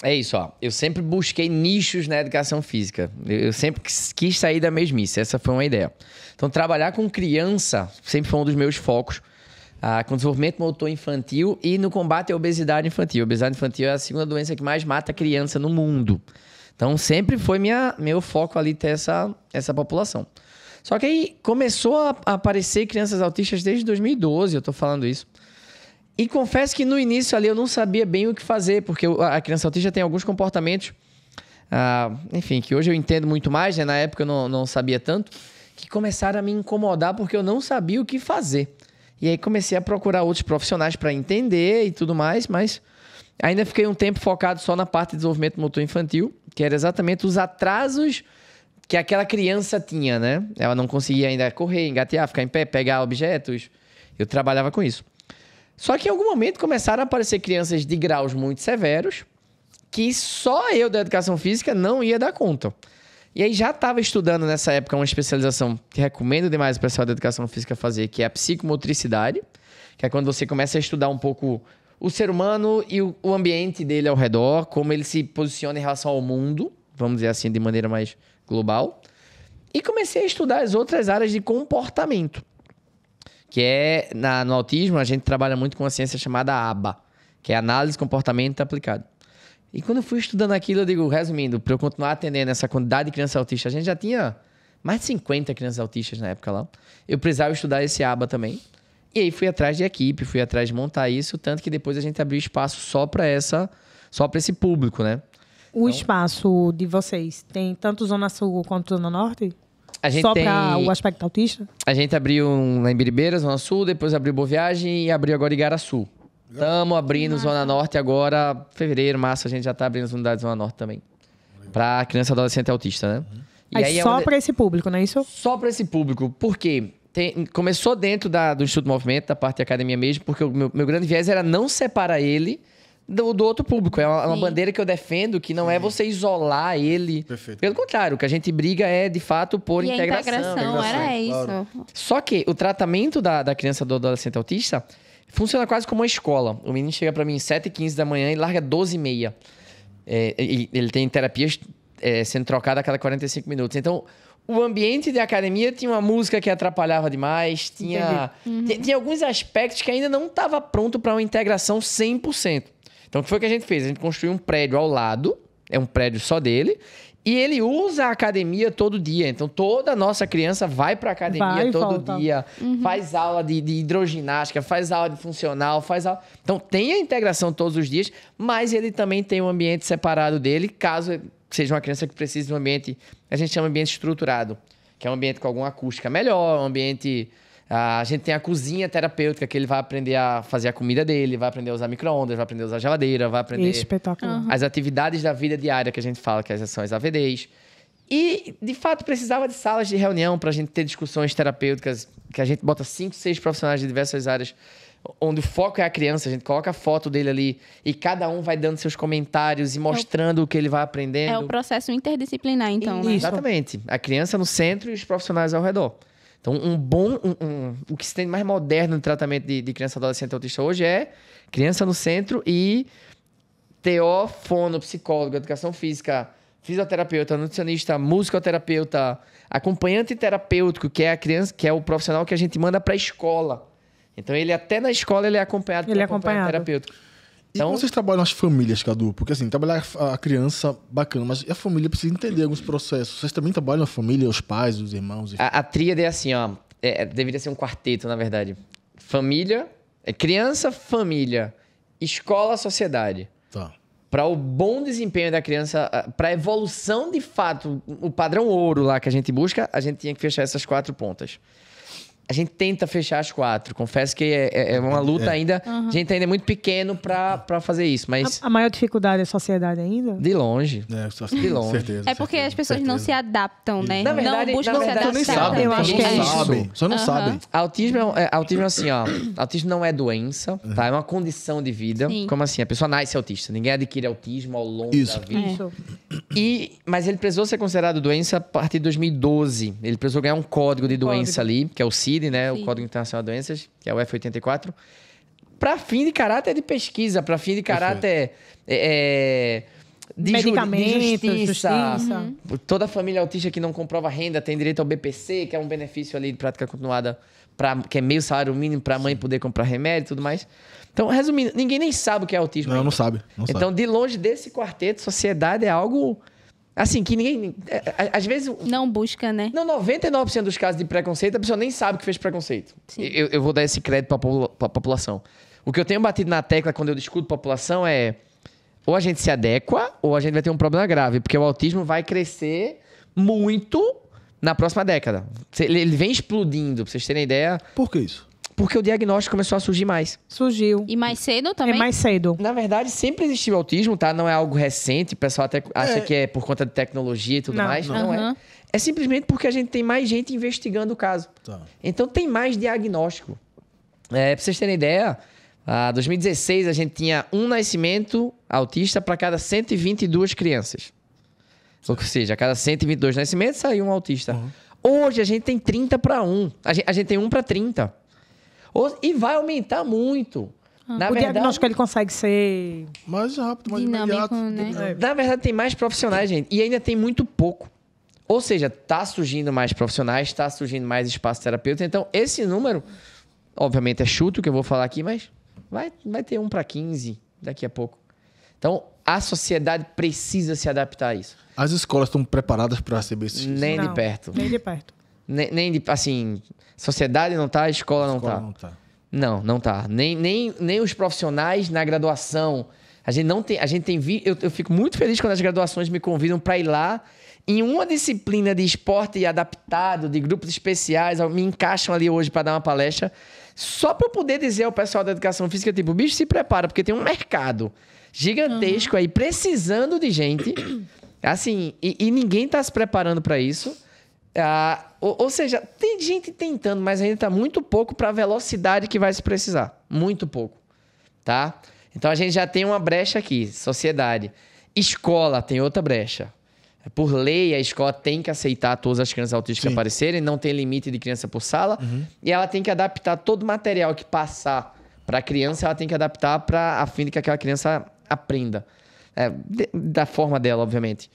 É isso, ó. Eu sempre busquei nichos na educação física. Eu sempre quis sair da mesmice. Essa foi uma ideia. Então, trabalhar com criança sempre foi um dos meus focos. Ah, com desenvolvimento motor infantil e no combate à obesidade infantil. A obesidade infantil é a segunda doença que mais mata criança no mundo. Então sempre foi minha, meu foco ali ter essa, essa população. Só que aí começou a aparecer crianças autistas desde 2012, eu tô falando isso. E confesso que no início ali eu não sabia bem o que fazer, porque a criança autista tem alguns comportamentos, ah, enfim, que hoje eu entendo muito mais, né? Na época eu não, não sabia tanto, que começaram a me incomodar porque eu não sabia o que fazer. E aí comecei a procurar outros profissionais para entender e tudo mais, mas ainda fiquei um tempo focado só na parte de desenvolvimento motor infantil que era exatamente os atrasos que aquela criança tinha, né? Ela não conseguia ainda correr, engatear, ficar em pé, pegar objetos. Eu trabalhava com isso. Só que em algum momento começaram a aparecer crianças de graus muito severos que só eu da educação física não ia dar conta. E aí já estava estudando nessa época uma especialização que recomendo demais o pessoal da educação física fazer, que é a psicomotricidade, que é quando você começa a estudar um pouco o ser humano e o, o ambiente dele ao redor, como ele se posiciona em relação ao mundo, vamos dizer assim, de maneira mais global. E comecei a estudar as outras áreas de comportamento. Que é, na, no autismo, a gente trabalha muito com uma ciência chamada ABA, que é análise comportamento aplicado. E quando eu fui estudando aquilo, eu digo, resumindo, para eu continuar atendendo essa quantidade de crianças autistas, a gente já tinha mais de 50 crianças autistas na época lá. Eu precisava estudar esse ABA também. E aí fui atrás de equipe, fui atrás de montar isso, tanto que depois a gente abriu espaço só para essa, só para esse público, né?
O então, espaço de vocês tem tanto zona sul quanto zona norte? A gente Só tem... para o aspecto autista?
A gente abriu na Embiribeira, Zona Sul, depois abriu Boa Viagem e abriu agora Igaraçu. Estamos abrindo Nossa. Zona Norte agora, fevereiro, março, a gente já está abrindo as unidades Zona Norte também. Para criança, adolescente e autista, né? Uhum.
E aí, aí é só onde... para
esse público, não é isso? Só para esse público. Por quê? tem, começou dentro da, do Instituto Movimento, da parte da academia mesmo, porque o meu, meu grande viés era não separar ele do, do outro público. É uma, é uma, bandeira que eu defendo que não é Sim. é você isolar ele. Perfeito. Pelo contrário, o que a gente briga é, de fato, por e integração. A integração. integração era isso. Só que o tratamento da, da criança do adolescente autista funciona quase como uma escola. O menino chega para mim às 7h15 da manhã e larga 12h30. É, ele, ele tem terapias é, sendo trocada a cada 45 minutos. Então, o ambiente de academia tinha uma música que atrapalhava demais, tinha, uhum. tinha alguns aspectos que ainda não estava pronto para uma integração 100%. Então, o que foi que a gente fez? A gente construiu um prédio ao lado, é um prédio só dele, e ele usa a academia todo dia. Então, toda nossa criança vai para a academia vai, todo volta. dia, uhum. faz aula de, de, hidroginástica, faz aula de funcional, faz aula. Então, tem a integração todos os dias, mas ele também tem um ambiente separado dele, caso seja uma criança que precise de um ambiente, a gente chama ambiente estruturado, que é um ambiente com alguma acústica melhor, um ambiente. Ah, a gente tem a cozinha terapêutica, que ele vai aprender a fazer a comida dele, vai aprender a usar micro-ondas, vai aprender a usar geladeira, vai aprender. Espetáculo. Uhum. As atividades da vida diária que a gente fala, que são as AVDs. E, de fato, precisava de salas de reunião para a gente ter discussões terapêuticas, que a gente bota cinco, seis profissionais de diversas áreas onde o foco é a criança, a gente coloca a foto dele ali e cada um vai dando seus comentários e mostrando é o, o que ele vai aprendendo. É o
processo interdisciplinar, então. Né? Exatamente.
A criança no centro e os profissionais ao redor. Então, um bom. Um, um, o que se tem mais moderno no tratamento de, de criança adolescente autista hoje é criança no centro e TO, fono, psicólogo, educação física, fisioterapeuta, nutricionista, musicoterapeuta, acompanhante terapêutico, que é a criança, que é o profissional que a gente manda para a escola então ele até na escola ele é acompanhado ele é acompanhado. como Então, e vocês
trabalham as famílias, Cadu? Porque assim, trabalhar a criança, bacana, mas a família precisa entender alguns processos. Vocês também trabalham a família, os pais, os irmãos?
A, a tríade é assim, ó. É, é, deveria ser um quarteto, na verdade. Família, é criança, família, escola, sociedade. Tá. Para o bom desempenho da criança, para a evolução de fato, o padrão ouro lá que a gente busca, a gente tinha que fechar essas quatro pontas a gente tenta fechar as quatro. Confesso que é, é, é uma é. luta é. ainda. Uhum. A gente ainda é muito pequeno para fazer isso, mas... A, a, maior dificuldade é a
sociedade ainda? De
longe. É, de longe. Certeza,
é porque certeza, as pessoas certeza. não se adaptam, né? Na verdade, não buscam se adaptar. Só nem
sabem. Eu acho que é isso. Sabe. Só não uhum. sabem.
Autismo é, é, autismo é assim, ó. Autismo não é doença, tá? É uma condição de vida. Sim. Como assim? A pessoa nasce autista. Ninguém adquire autismo ao longo isso. da vida. Isso. E, mas ele precisou ser considerado doença a partir de 2012. Ele precisou ganhar um código de doença código. ali, que é o CID. CID, né? Sim. O Código Internacional de Doenças, que é o F84. Para fim de caráter de pesquisa, para fim de caráter é, é de, Medicamento, justiça. justiça. Uhum. Toda família autista que não comprova renda tem direito ao BPC, que é um benefício ali de prática continuada, pra, que é meio salário mínimo para a mãe poder comprar remédio e tudo mais. Então, resumindo, ninguém nem sabe o que é autismo. Não, ainda. não sabe. Não então, sabe. de longe desse quarteto, sociedade é algo Assim, que ninguém. É, é, às vezes. Não busca, né? Não, 99% dos casos de preconceito, a pessoa nem sabe que fez preconceito. Eu, eu, vou dar esse crédito para a população. O que eu tenho batido na tecla quando eu discuto população é. Ou a gente se adequa, ou a gente vai ter um problema grave, porque o autismo vai crescer muito na próxima década. Ele vem explodindo, pra vocês terem ideia. Por que isso? porque o diagnóstico começou a surgir mais.
Surgiu. E mais cedo também? É mais
cedo. Na verdade, sempre existiu autismo, tá? Não é algo recente. O pessoal até acha é. que é por conta de tecnologia e tudo não, mais. Não, não uhum. é. É simplesmente porque a gente tem mais gente investigando o caso. Tá. Então tem mais diagnóstico. É, pra vocês terem ideia, a ah, 2016 a gente tinha um nascimento autista para cada 122 crianças. Ou seja, a cada 122 nascimentos saiu um autista. Uhum. Hoje a gente tem 30 para 1. A gente, a gente tem 1 para 30. Ou, e vai aumentar muito. Ah, Na o verdade, diagnóstico ele consegue ser mais rápido, mais dinâmico, imediato. Né? Na verdade, tem mais profissionais, gente. E ainda tem muito pouco. Ou seja, está surgindo mais profissionais, está surgindo mais espaço terapêutico. Então, esse número, obviamente, é chuto que eu vou falar aqui, mas vai, vai ter um para 15 daqui a pouco. Então, a sociedade precisa se adaptar a isso.
As escolas estão preparadas para receber esses Nem de perto.
Nem de perto. Nem, nem de, assim, sociedade não tá, escola, não, escola tá. não tá. Não, não tá. Nem, nem, nem os profissionais na graduação. A gente não tem. A gente tem vi, eu, eu fico muito feliz quando as graduações me convidam para ir lá. Em uma disciplina de esporte adaptado, de grupos especiais, me encaixam ali hoje para dar uma palestra. Só para eu poder dizer ao pessoal da educação física, tipo, bicho, se prepara, porque tem um mercado gigantesco uhum. aí precisando de gente. Assim, e, e ninguém está se preparando para isso. Ah, ou, ou, seja, tem gente tentando, mas ainda está muito pouco para a velocidade que vai se precisar. Muito pouco. Tá? Então a gente já tem uma brecha aqui, sociedade. Escola tem outra brecha. É, por lei, a escola tem que aceitar todas as crianças autistas Sim. que aparecerem, não tem limite de criança por sala, uhum. e ela tem que adaptar todo o material que passar para a criança, ela tem que adaptar para a fim de que aquela criança aprenda. É, de, da forma dela, obviamente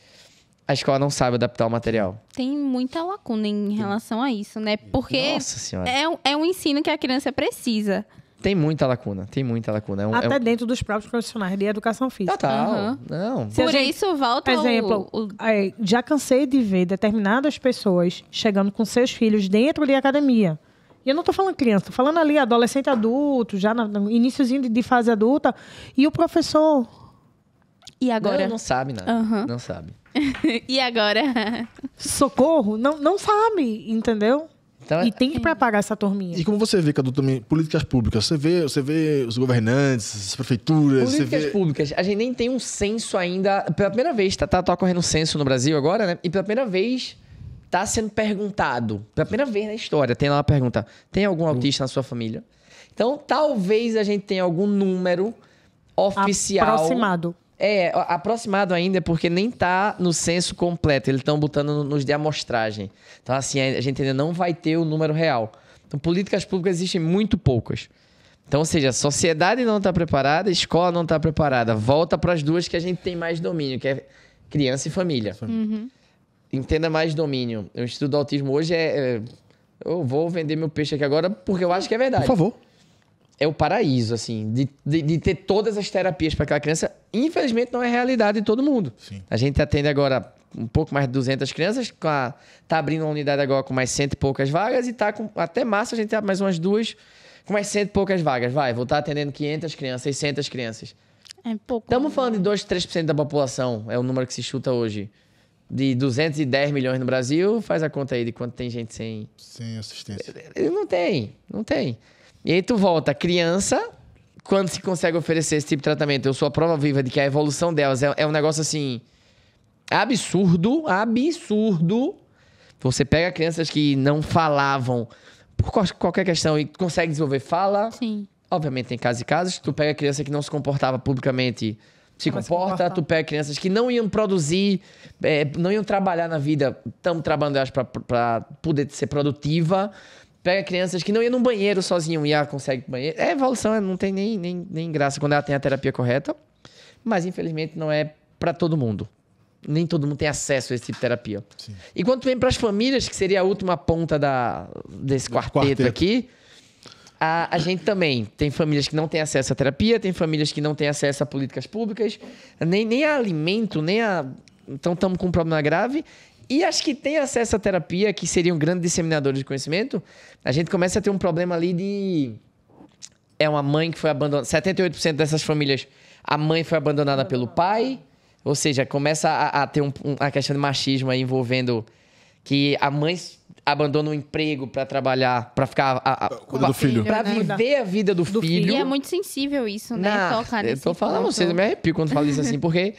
a escola não sabe adaptar o material.
Tem muita lacuna em relação a isso, né? Porque é, é um ensino que a criança precisa.
Tem muita lacuna, tem muita lacuna. É um, é Até é um...
dentro dos próprios profissionais de educação física. Total, uhum. não. Se Por gente, isso, volta por exemplo, o... É, já cansei de ver determinadas pessoas chegando com seus filhos dentro de academia. E eu não estou falando criança, estou falando ali adolescente adulto, já no iníciozinho de, de fase adulta. E o professor... E agora? Não, não sabe nada, uhum. não sabe.
e agora?
Socorro? Não, não sabe, entendeu? Então, é- e tem que é. preparar essa turminha. E como você vê, Cadu, também, políticas públicas?
Você vê, você vê os governantes, as prefeituras. Políticas vê...
públicas. A gente nem tem um censo
ainda. Pela primeira vez, tá, tá, tá ocorrendo um censo no Brasil agora, né? E pela primeira vez tá sendo perguntado. Pela primeira vez na história, tem lá uma pergunta: tem algum uhum. autista na sua família? Então, talvez a gente tenha algum número oficial. Aproximado. É, aproximado ainda, porque nem tá no censo completo. Eles estão botando nos de amostragem. Então, assim, a gente ainda não vai ter o número real. Então, políticas públicas existem muito poucas. Então, ou seja, a sociedade não está preparada, a escola não está preparada. Volta para as duas que a gente tem mais domínio, que é criança e família. Uhum. Entenda mais domínio. O Instituto do Autismo hoje é, é... Eu vou vender meu peixe aqui agora porque eu acho que é verdade. Por favor é o paraíso, assim, de, de, de ter todas as terapias para aquela criança. Infelizmente, não é realidade de todo mundo. Sim. A gente atende agora um pouco mais de 200 crianças, com a, tá abrindo uma unidade agora com mais cento e poucas vagas e tá com, até março a gente tem tá mais umas duas com mais cento e poucas vagas, vai, vou estar tá atendendo 500 crianças, 600 crianças. É pouco. Estamos falando de 2, 3% da população, é o número que se chuta hoje. De 210 milhões no Brasil, faz a conta aí de quanto tem gente sem...
Sem assistência.
Não tem, não tem. E aí tu volta criança, quando se consegue oferecer esse tipo de tratamento. Eu sou a prova viva de que a evolução delas é, é um negócio assim. Absurdo, absurdo. Você pega crianças que não falavam por qualquer questão e consegue desenvolver fala. Sim. Obviamente tem casos e casos. Tu pega criança que não se comportava publicamente, se não comporta. Se tu pega crianças que não iam produzir, é, não iam trabalhar na vida, estamos trabalhando elas para poder ser produtiva pega crianças que não iam num banheiro sozinho e a consegue banheiro. É evolução, é, não tem nem, nem, nem graça quando ela tem a terapia correta. Mas infelizmente não é para todo mundo. Nem todo mundo tem acesso a esse tipo de terapia. Sim. E vem para as famílias, que seria a última ponta da, desse quarteto, quarteto, aqui, a, a gente também tem famílias que não têm acesso à terapia, tem famílias que não têm acesso a políticas públicas, nem, nem a alimento, nem a então estamos com um problema grave e as que têm acesso à terapia, que seriam grandes disseminadores de conhecimento, a gente começa a ter um problema ali de. É uma mãe que foi abandonada. 78% dessas famílias, a mãe foi abandonada pelo pai. Ou seja, começa a, a ter um, um, a questão de machismo aí envolvendo que a mãe abandona o emprego para trabalhar, para ficar a, a, do filho, para viver a vida do, do filho. filho. E é
muito sensível isso, né? Na, Tocar eu tô falando, vocês me
arrepio quando falo isso assim, porque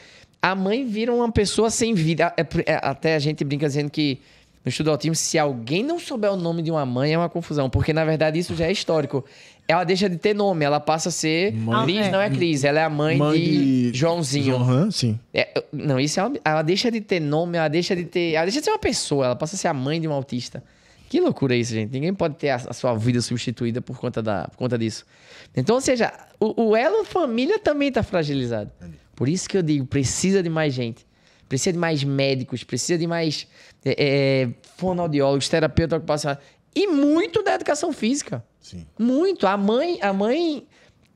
a mãe vira uma pessoa sem vida. É, é, é, até a gente brinca dizendo que no Estudo autismo, se alguém não souber o nome de uma mãe, é uma confusão, porque na verdade isso já é histórico. Ela deixa de ter nome, ela passa a ser. Mãe... Cris ah, não é Cris, ela é a mãe, mãe de... de Joãozinho. João, sim. É, não, isso é uma... Ela deixa de ter nome, ela deixa de ter. Ela deixa de ser uma pessoa, ela passa a ser a mãe de um autista. Que loucura isso, gente. Ninguém pode ter a, sua vida substituída por conta, da, por conta disso. Então, ou seja, o, o elo família também está fragilizado. Por isso que eu digo, precisa de mais gente. Precisa de mais médicos, precisa de mais é, é, fonoaudiólogos, terapeuta ocupacional. E muito da educação física. Sim. Muito. A mãe, a mãe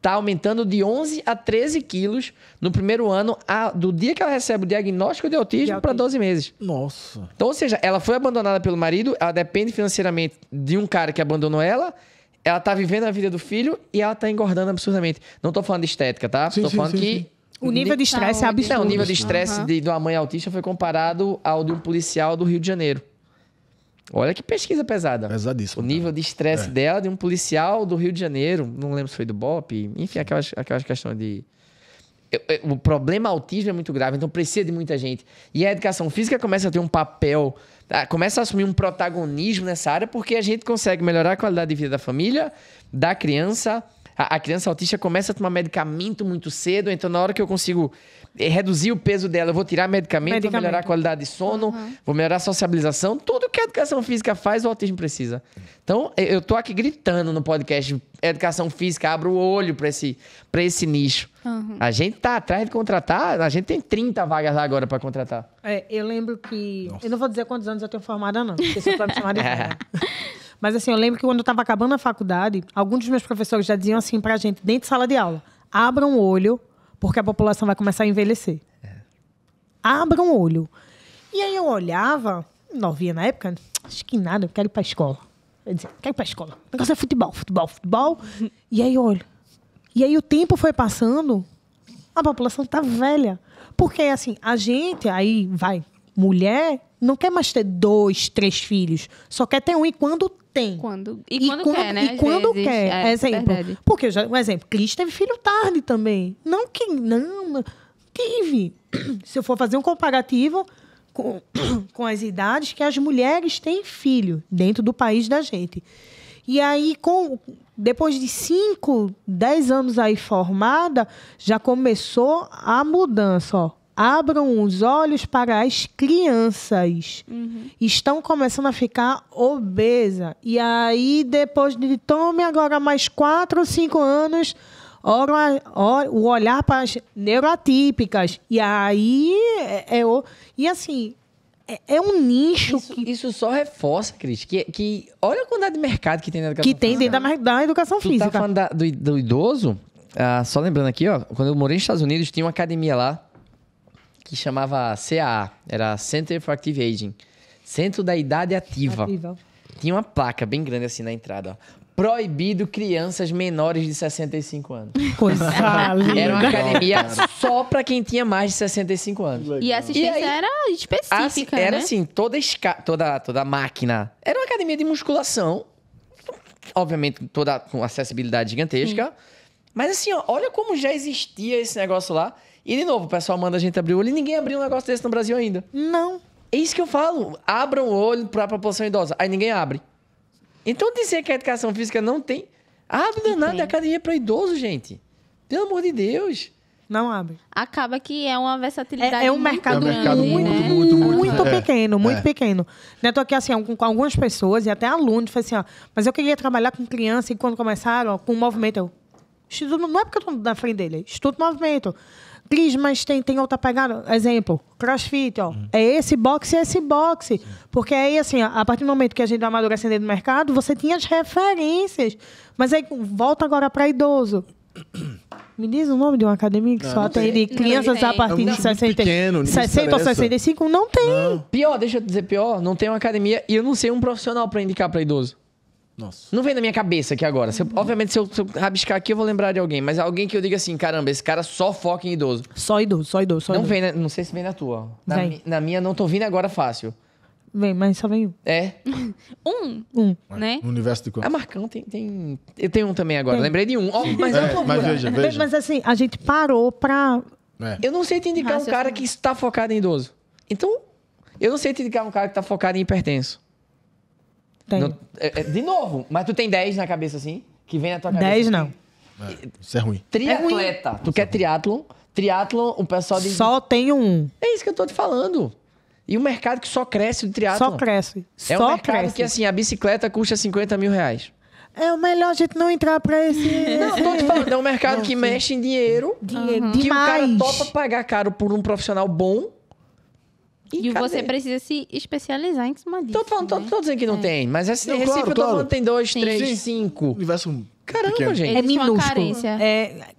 tá aumentando de 11 a 13 quilos no primeiro ano, a, do dia que ela recebe o diagnóstico de autismo para 12 meses. Nossa. Então, ou seja, ela foi abandonada pelo marido, ela depende financeiramente de um cara que abandonou ela, ela tá vivendo a vida do filho e ela tá engordando absurdamente. Não tô falando de estética, tá? Sim, tô sim, falando sim, que o nível de estresse é absurdo. Não, o nível de estresse uhum. de, de uma mãe autista foi comparado ao de um policial do Rio de Janeiro. Olha que pesquisa pesada. Pesadíssima. O nível cara. de estresse é. dela de um policial do Rio de Janeiro, não lembro se foi do BOP, enfim, aquelas, aquelas questões de. o problema autismo é muito grave, então precisa de muita gente. E a educação física começa a ter um papel, ah, começa a assumir um protagonismo nessa área, porque a gente consegue melhorar a qualidade de vida da família, da criança, a, a, criança autista começa a tomar medicamento muito cedo, então na hora que eu consigo eh, reduzir o peso dela, eu vou tirar medicamento, medicamento. vou melhorar a qualidade de sono, uhum. vou melhorar a sociabilização, tudo que a educação física faz, o autismo precisa. Então, eh, eu tô aqui gritando no podcast, educação física, abre o olho para esse, pra esse nicho. Uhum. A gente tá atrás de contratar, a gente tem 30
vagas lá agora para contratar. É, eu lembro que... Nossa. Eu não vou dizer quantos anos eu tenho formada, não, porque você pode chamar de Mas assim, eu lembro que quando eu estava acabando a faculdade, alguns dos meus professores já diziam assim para a gente, dentro de sala de aula, abram o olho, porque a população vai começar a envelhecer. É. Abram o olho. E aí eu olhava, novinha na época, acho que nada, eu quero ir a escola. Eu dizia, quero ir a escola. O negócio é futebol, futebol, futebol. E aí olho E aí o tempo foi passando, a população está velha. Porque, assim, a gente aí vai, mulher, não quer mais ter dois, três filhos. Só quer ter um e quando
tem. Quando, e, quando, e quando quer, né? E quando vezes, quer. É, é exemplo. Verdade.
Porque, já, um exemplo, Cris teve filho tarde também. Não que. Não. Tive. Se eu for fazer um comparativo com, com as idades que as mulheres têm filho dentro do país da gente. E aí, com, depois de cinco, dez anos aí formada, já começou a mudança, ó abram os olhos para as crianças. Uhum. Estão começando a ficar obesa. E aí, depois de tome agora mais quatro ou cinco anos, ora, ora, o olhar para as neurotípicas. E aí é, é E assim, é, é um nicho isso, que... Isso só reforça,
Cris, que, que olha a quantidade de mercado que tem na educação física. Que tem dentro da, da educação física. Tu tá falando da, do, do, idoso? Ah, só lembrando aqui, ó, quando eu morei nos Estados Unidos, tinha uma academia lá que chamava CAA, era Center for Active Aging, Centro da Idade Ativa. Ativa. Tinha uma placa bem grande assim na entrada, ó. Proibido crianças menores de 65 anos. Coisa ah, Era uma academia só para quem tinha mais de 65 anos. E a assistência aí, era específica, assim, né? Era assim, toda, esca toda, toda máquina. Era uma academia de musculação, obviamente toda com acessibilidade gigantesca. Sim. Mas assim, ó, olha como já existia esse negócio lá. E de novo, o pessoal manda a gente abrir o olho e ninguém abriu um negócio desse no Brasil ainda. Não. É isso que eu falo. Abram o olho para a população idosa. Aí ninguém abre. Então dizer que a educação física não tem. Abre danada tem. academia para
idoso, gente. Pelo
amor de Deus. Não abre.
Acaba que é uma versatilidade. É, é um mercado, né? muito,
muito, muito, muito, muito, muito é, pequeno, muito é. pequeno. Né, tô aqui assim, com, com algumas pessoas e até alunos, assim, ó, mas eu queria trabalhar com criança e quando começaram, ó, com o movimento, eu. não é porque eu estou na frente dele, estudo é movimento. Cris, mas tem, tem outra pegada? Exemplo, crossfit, ó. Hum. É esse boxe, é esse boxe. Sim. Porque aí, assim, a partir do momento que a gente tá amadurece dentro do mercado, você tinha as referências. Mas aí, volta agora para idoso. Me diz o nome de uma academia que não, só não atende tem. crianças a partir de 60, é
pequeno, 60 ou 65? Não tem. Pior, deixa eu dizer pior, não tem uma academia e eu não sei um profissional para indicar para idoso. Nossa. Não vem na minha cabeça aqui agora. Se eu, obviamente, se eu, se eu rabiscar aqui, eu vou lembrar de alguém. Mas alguém que eu diga assim, caramba, esse cara só foca em idoso. Só idoso, só idoso, só não idoso. Vem na, não sei se vem na tua. Na, Vem. mi- na minha não tô vindo agora fácil.
Vem, mas só vem um. É. Um, Um. né? No universo de quantos? A ah, Marcão tem, tem...
Eu tenho um também agora. Tem. Lembrei de um. mas é, mas veja, veja. mas
assim, a gente parou pra.
É. Eu não sei te indicar um cara que está focado em idoso. Então, eu não sei te indicar um cara que está focado em hipertenso. Tenho. É, é, de novo, mas tu tem 10 na cabeça assim, que vem na tua cabeça. 10 assim? não.
É, isso é ruim. Triatleta.
É Tu quer triatlon? Triatlon, o pessoal diz... Só tem um. É isso que eu tô te falando. E o mercado que só cresce do triatlon. Só cresce. É só um mercado cresce. que, assim, a bicicleta custa 50 mil reais. É o melhor a gente não entrar pra esse... Não, tô te falando. É um mercado não, que sim. mexe em dinheiro. Dinheiro uhum. Que Demais. o cara topa pagar caro por um profissional bom
e, e você precisa se especializar em cima disso. Tô, falando, né? tô, tô dizendo que
não é. tem, mas esse não, Recife claro, eu tô claro. falando tem dois, Sim. três, Sim. cinco. Universo Caramba, pequeno. gente. É minúsculo.
É,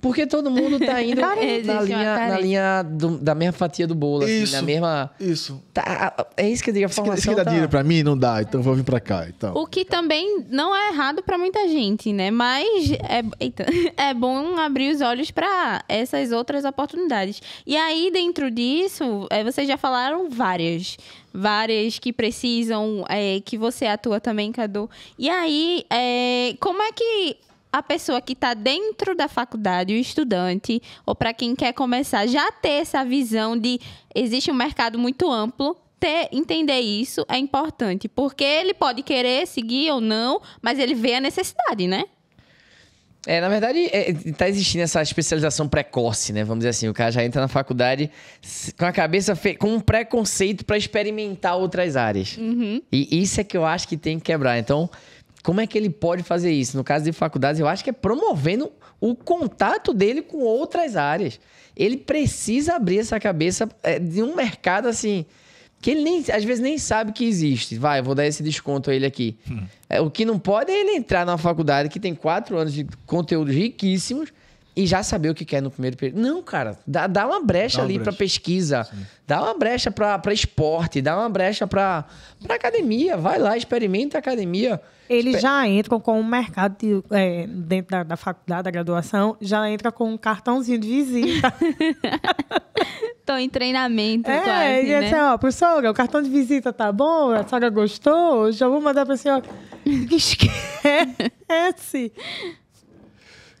porque todo mundo tá indo na, é, linha, tá na
linha do, da mesma fatia do bolo, assim, isso, na mesma. Isso. Tá, é isso que eu digo, a que, dá tá... dinheiro pra mim, não
dá, então vou vir pra cá. Então. O
que também não é errado pra muita gente, né? Mas é, eita, é bom abrir os olhos pra essas outras oportunidades. E aí, dentro disso, é, vocês já falaram várias várias que precisam, é, que você atua também, Cadu. E aí, é, como é que a pessoa que está dentro da faculdade, o estudante, ou para quem quer começar, já ter essa visão de existe um mercado muito amplo, ter, entender isso é importante, porque ele pode querer seguir ou não, mas ele vê a necessidade, né?
É, na verdade, está é, tá existindo essa especialização precoce, né? Vamos dizer assim, o cara já entra na faculdade com a cabeça fe... com um preconceito para experimentar outras áreas. Uhum. E isso é que eu acho que tem que quebrar. Então, como é que ele pode fazer isso? No caso de faculdades, eu acho que é promovendo o contato dele com outras áreas. Ele precisa abrir essa cabeça é, de um mercado assim que ele nem, às vezes nem sabe que existe. Vai, vou dar esse desconto a ele aqui. Hum. É, o que não pode é ele entrar na faculdade que tem quatro anos de conteúdos riquíssimos e já saber o que quer no primeiro período. Não, cara, dá, dá uma brecha dá uma ali para pesquisa, Sim. dá uma brecha para esporte, dá uma brecha para academia. Vai
lá, experimenta a academia. Eles já entram com o mercado de, é, dentro da, da, faculdade, da graduação, já entra com um cartãozinho de visita. tô em treinamento, é, quase, e né? assim, ó, professor, o cartão de visita tá bom? A senhora gostou? Já vou mandar para a senhora. Esquece!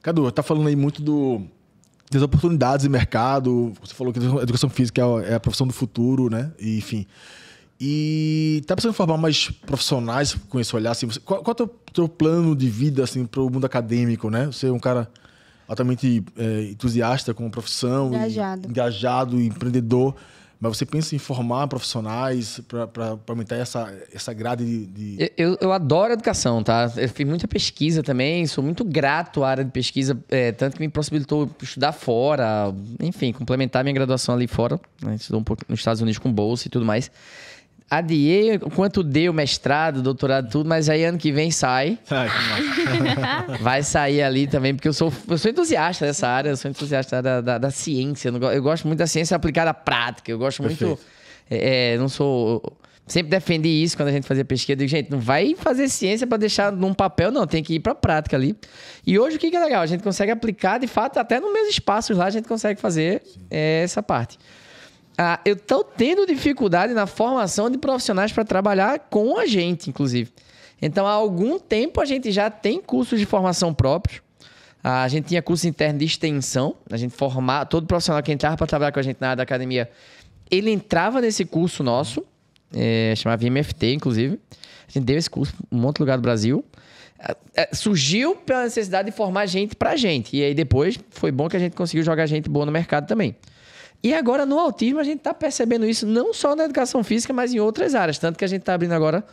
Cadu, tá falando aí muito do, das oportunidades de mercado. Você falou que a educação física é, é a profissão do futuro, né? E, enfim. E tá precisando formar mais profissionais com esse olhar? Assim, você, qual, qual é o teu, teu, plano de vida assim, para o mundo acadêmico, né? Você é um cara altamente é, entusiasta com a profissão. Engajado. E, engajado, empreendedor. Mas você pensa em formar profissionais para aumentar essa, essa grade
de. de... Eu, eu, adoro educação, tá? Eu fiz muita pesquisa também, sou muito grato à área de pesquisa, é, tanto que me possibilitou estudar fora, enfim, complementar minha graduação ali fora. Né? Estudou um pouco nos Estados Unidos com bolsa e tudo mais. Adiei quanto deu mestrado, doutorado, tudo, mas aí ano que vem sai. Ai, Vai sair ali também, porque eu sou, eu sou entusiasta dessa área, eu sou entusiasta da, da, da ciência. Eu gosto muito da ciência aplicada à prática. Eu gosto Perfeito. muito. É, é, não sou. Sempre defendi isso quando a gente fazia pesquisa. Eu digo, gente, não vai fazer ciência para deixar num papel, não. Tem que ir para a prática ali. E hoje o que é legal? A gente consegue aplicar, de fato, até nos meus espaços lá, a gente consegue fazer é, essa parte. Ah, eu estou tendo dificuldade na formação de profissionais para trabalhar com a gente, inclusive. Então, há algum tempo a gente já tem cursos de formação próprios. Ah, a gente tinha curso interno de extensão. A gente formava todo profissional que entrava para trabalhar com a gente na área da academia, ele entrava nesse curso nosso, é, chamava MFT, inclusive. A gente deu esse curso em um monte de lugar do Brasil. É, é surgiu pela necessidade de formar gente para gente. E aí depois foi bom que a gente conseguiu jogar gente boa no mercado também. E agora no autismo a gente está percebendo isso não só na educação física, mas em outras áreas. Tanto que a gente está abrindo agora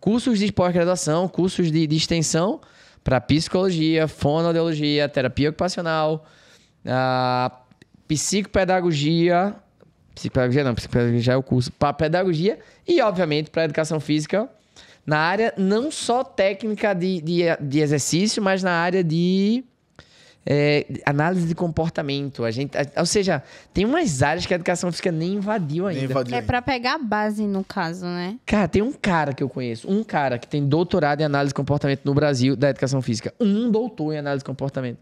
cursos de pós-graduação, cursos de, de extensão para psicologia, fonoaudiologia, terapia ocupacional, psicopedagogia. Psicopedagogia não, psicopedagogia já é o curso. Para pedagogia e, obviamente, para educação física na área não só técnica de, de, de exercício, mas na área de é, análise de comportamento. A gente, a, ou seja, tem umas áreas que a educação física nem invadiu ainda. Nem invadiu é para
pegar a base, no caso, né?
Cara, tem um cara que eu conheço, um cara que tem doutorado em análise de comportamento no Brasil da educação física. Um doutor em análise de comportamento.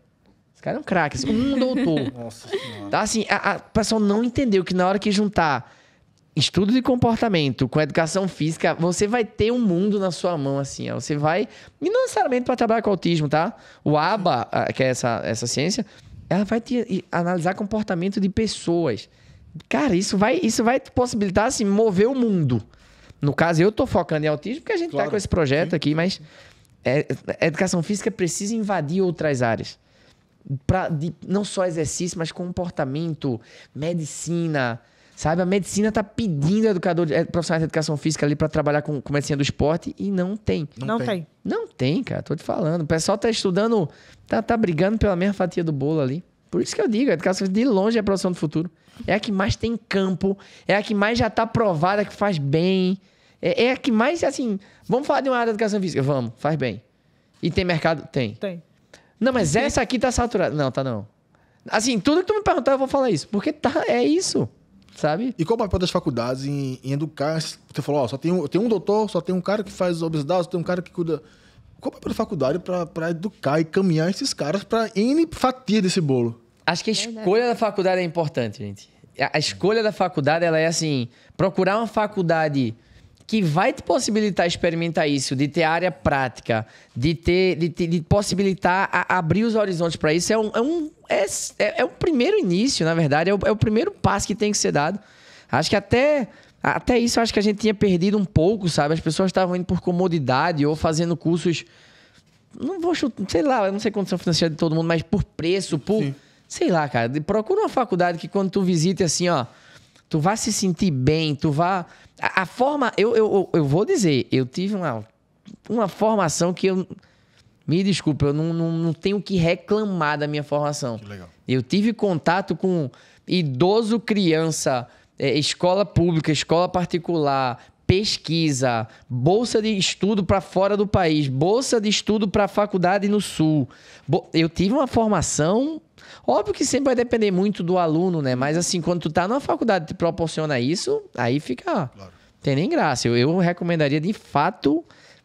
Esse cara é um craque, um doutor. Nossa senhora. Tá assim, a, a, o pessoal não entendeu que na hora que juntar estudo de comportamento com educação física, você vai ter um mundo na sua mão, assim. Ó. Você vai. E não necessariamente para trabalhar com autismo, tá? O ABA, que é essa, essa ciência, ela vai te analisar comportamento de pessoas. Cara, isso vai, isso vai te possibilitar assim, mover o mundo. No caso, eu tô focando em autismo porque a gente tá claro. tá com esse projeto Sim. aqui, mas é, a é, educação física precisa invadir outras áreas. Pra, de, não só exercício, mas comportamento, medicina, Sabe, a medicina está pedindo educador, é, profissionais de educação física ali para trabalhar com, com, medicina do esporte e não tem. Não, não tem. tem. Não tem, cara, tô te falando. O pessoal tá estudando, tá, tá brigando pela mesma fatia do bolo ali. Por isso que eu digo, a educação de longe é a profissão do futuro. É a que mais tem campo, é a que mais já tá provada que faz bem. É, é, a que mais, assim, vamos falar de uma área da educação física? Vamos, faz bem. E tem mercado? Tem. Tem. Não, mas tem. essa aqui tá saturada. Não, tá não. Assim, tudo que tu me perguntar, eu vou falar isso. Porque tá, é isso
sabe? E qual o papel das faculdades em, em educar? Você falou, ó, só tem um, tem um doutor, só tem um cara que faz obesidade, só tem um cara que cuida. Qual o papel da faculdade para educar e caminhar esses caras para
N fatia desse bolo? Acho que a é escolha da faculdade é importante, gente. A escolha da faculdade, ela é assim, procurar uma faculdade que vai te possibilitar experimentar isso, de ter área prática, de ter, de, de possibilitar a, abrir os horizontes para isso, é um, é, um, é, é, é, um primeiro início, na verdade, é o, é o primeiro passo que tem que ser dado. Acho que até, até isso, acho que a gente tinha perdido um pouco, sabe? As pessoas estavam indo por comodidade ou fazendo cursos, não vou chutar, sei lá, eu não sei condição financeira de todo mundo, mas por preço, por. Sim. Sei lá, cara, procura uma faculdade que quando tu visite assim, ó, tu vá se sentir bem, tu vá a, forma. Eu, eu, eu vou dizer, eu tive uma, uma formação que eu. Me desculpe, eu não, não, não tenho que reclamar da minha formação. Que legal. Eu tive contato com idoso, criança, é, escola pública, escola particular, pesquisa, bolsa de estudo para fora do país, bolsa de estudo para faculdade no sul. Eu tive uma formação, óbvio que sempre vai depender muito do aluno, né? Mas assim, quando tu tá numa faculdade que te proporciona isso, aí fica, claro. tem nem graça. Eu, eu recomendaria de fato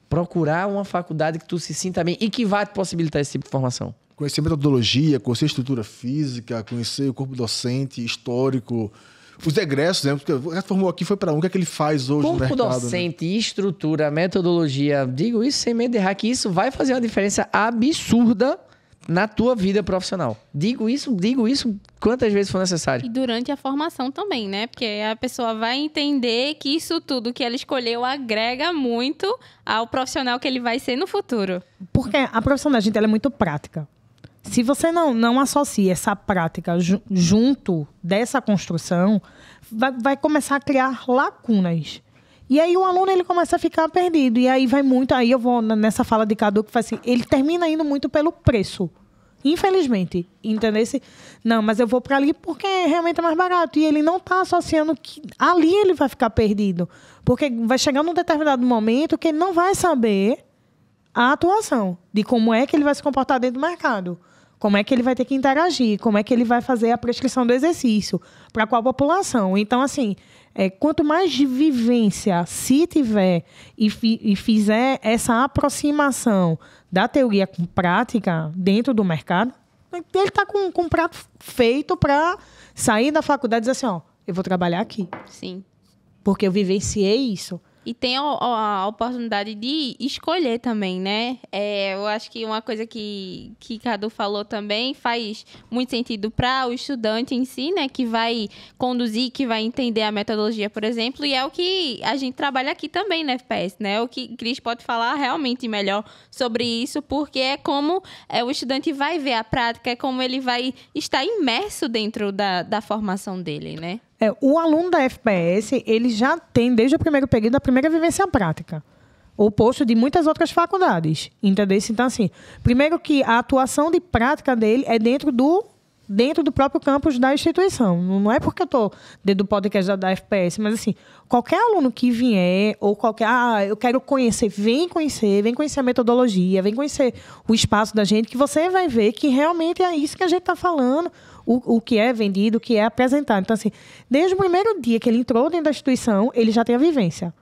procurar uma faculdade que tu se sinta bem e que vá te possibilitar esse tipo de formação conhecer
metodologia, conhecer estrutura física, conhecer o corpo docente, histórico, os egressos, né? Porque o formou aqui foi para um, o que é que ele faz hoje Corpo no mercado? Né? docente,
né? estrutura, metodologia, digo isso sem medo de errar, que isso vai fazer uma diferença absurda na tua vida profissional. Digo isso, digo isso quantas vezes for necessário. E
durante a formação também, né? Porque a pessoa vai entender que isso tudo que ela escolheu agrega muito ao profissional que ele vai ser no futuro.
Porque a profissão da gente é muito prática. Se você não, não associa essa prática ju junto dessa construção, vai, vai começar a criar lacunas. E aí o aluno ele começa a ficar perdido. E aí vai muito. Aí eu vou nessa fala de Cadu que faz assim: ele termina indo muito pelo preço. Infelizmente, entendeu? Não, mas eu vou para ali porque é realmente é mais barato. E ele não está associando que ali ele vai ficar perdido. Porque vai chegar num determinado momento que ele não vai saber a atuação, de como é que ele vai se comportar dentro do mercado. Como é que ele vai ter que interagir? Como é que ele vai fazer a prescrição do exercício? Para qual população? Então, assim, é, quanto mais de vivência se tiver e, fi, e fizer essa aproximação da teoria com prática dentro do mercado, ele está com, com um prato feito para sair da faculdade e dizer assim, ó, eu vou trabalhar aqui. Sim. Porque eu vivenciei isso
e tem a, a oportunidade de escolher também, né? É, eu acho que uma coisa que, que Cadu falou também faz muito sentido para o estudante em si, né? Que vai conduzir, que vai entender a metodologia, por exemplo, e é o que a gente trabalha aqui também na FPS, né? O que Cris pode falar realmente melhor sobre isso, porque é como é, o estudante vai ver a prática, é como ele vai estar imerso dentro da, da formação dele, né?
É, o aluno da FPS, ele já tem, desde o primeiro período, a primeira vivência prática. oposto de muitas outras faculdades. Entendeu? Então, assim, primeiro que a atuação de prática dele é dentro do dentro do próprio campus da instituição. Não é porque eu estou dentro do podcast da FPS, mas assim, qualquer aluno que vier, ou qualquer. Ah, eu quero conhecer, vem conhecer, vem conhecer a metodologia, vem conhecer o espaço da gente, que você vai ver que realmente é isso que a gente está falando o, o que é vendido, o que é apresentado. Então, assim, desde o primeiro dia que ele entrou dentro da instituição, ele já tem a vivência.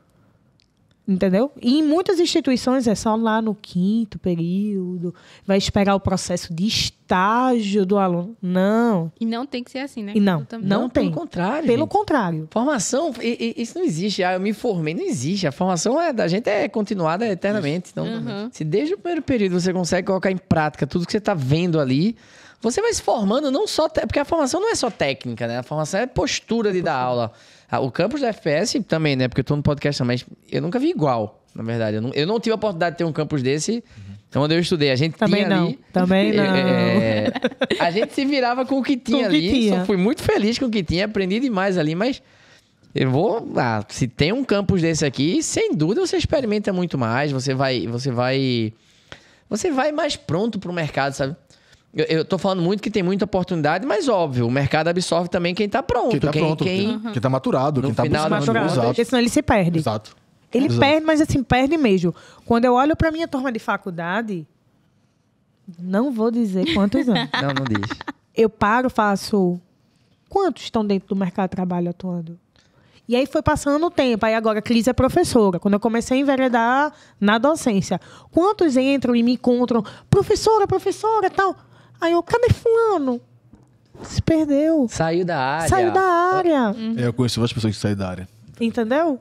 Entendeu? E em muitas instituições é só lá no quinto período, vai esperar o processo de estágio do aluno. Não.
E não tem que ser assim, né? E não, não, não, tem. Pelo
contrário. Pelo gente. contrário.
Formação, isso não existe. Ah, eu me formei, não existe. A formação é, da gente é continuada eternamente. Então, uhum. se desde o primeiro período você consegue colocar em prática tudo que você está vendo ali, você vai se formando não só. Te... Porque a formação não é só técnica, né? A formação é postura de dar aula. Ah, o campus da FPS também, né? Porque eu tô no podcast, mas eu nunca vi igual, na verdade. Eu não, eu não tive a oportunidade de ter um campus desse. Então, onde eu estudei, a gente também tinha não, ali. Também é, não. É, é, a gente se virava com o que tinha o ali. Que tinha. Só fui muito feliz com o que tinha, aprendi demais ali, mas eu vou. Ah, se tem um campus desse aqui, sem dúvida você experimenta muito mais. Você vai. Você vai. Você vai mais pronto pro mercado, sabe? Eu, eu tô falando muito que tem muita oportunidade, mas óbvio, o mercado absorve também quem tá pronto. Quem tá pronto, quem, quem, uhum. quem
tá maturado, no quem tá final, buscando. Exato. Porque
senão ele se perde. Exato. Ele Exato. perde, mas assim, perde mesmo. Quando eu olho pra minha turma de faculdade, não vou dizer quantos anos. não, não diz. Eu paro, faço... Quantos estão dentro do mercado de trabalho atuando? E aí foi passando o tempo. Aí agora a Cris é professora. Quando eu comecei a enveredar na docência, quantos entram e me encontram? Professora, professora, tal. Aí eu, cadê fulano? Se perdeu. Saiu da área. Saiu da área. Uhum.
eu conheço várias pessoas que saem da área.
Entendeu?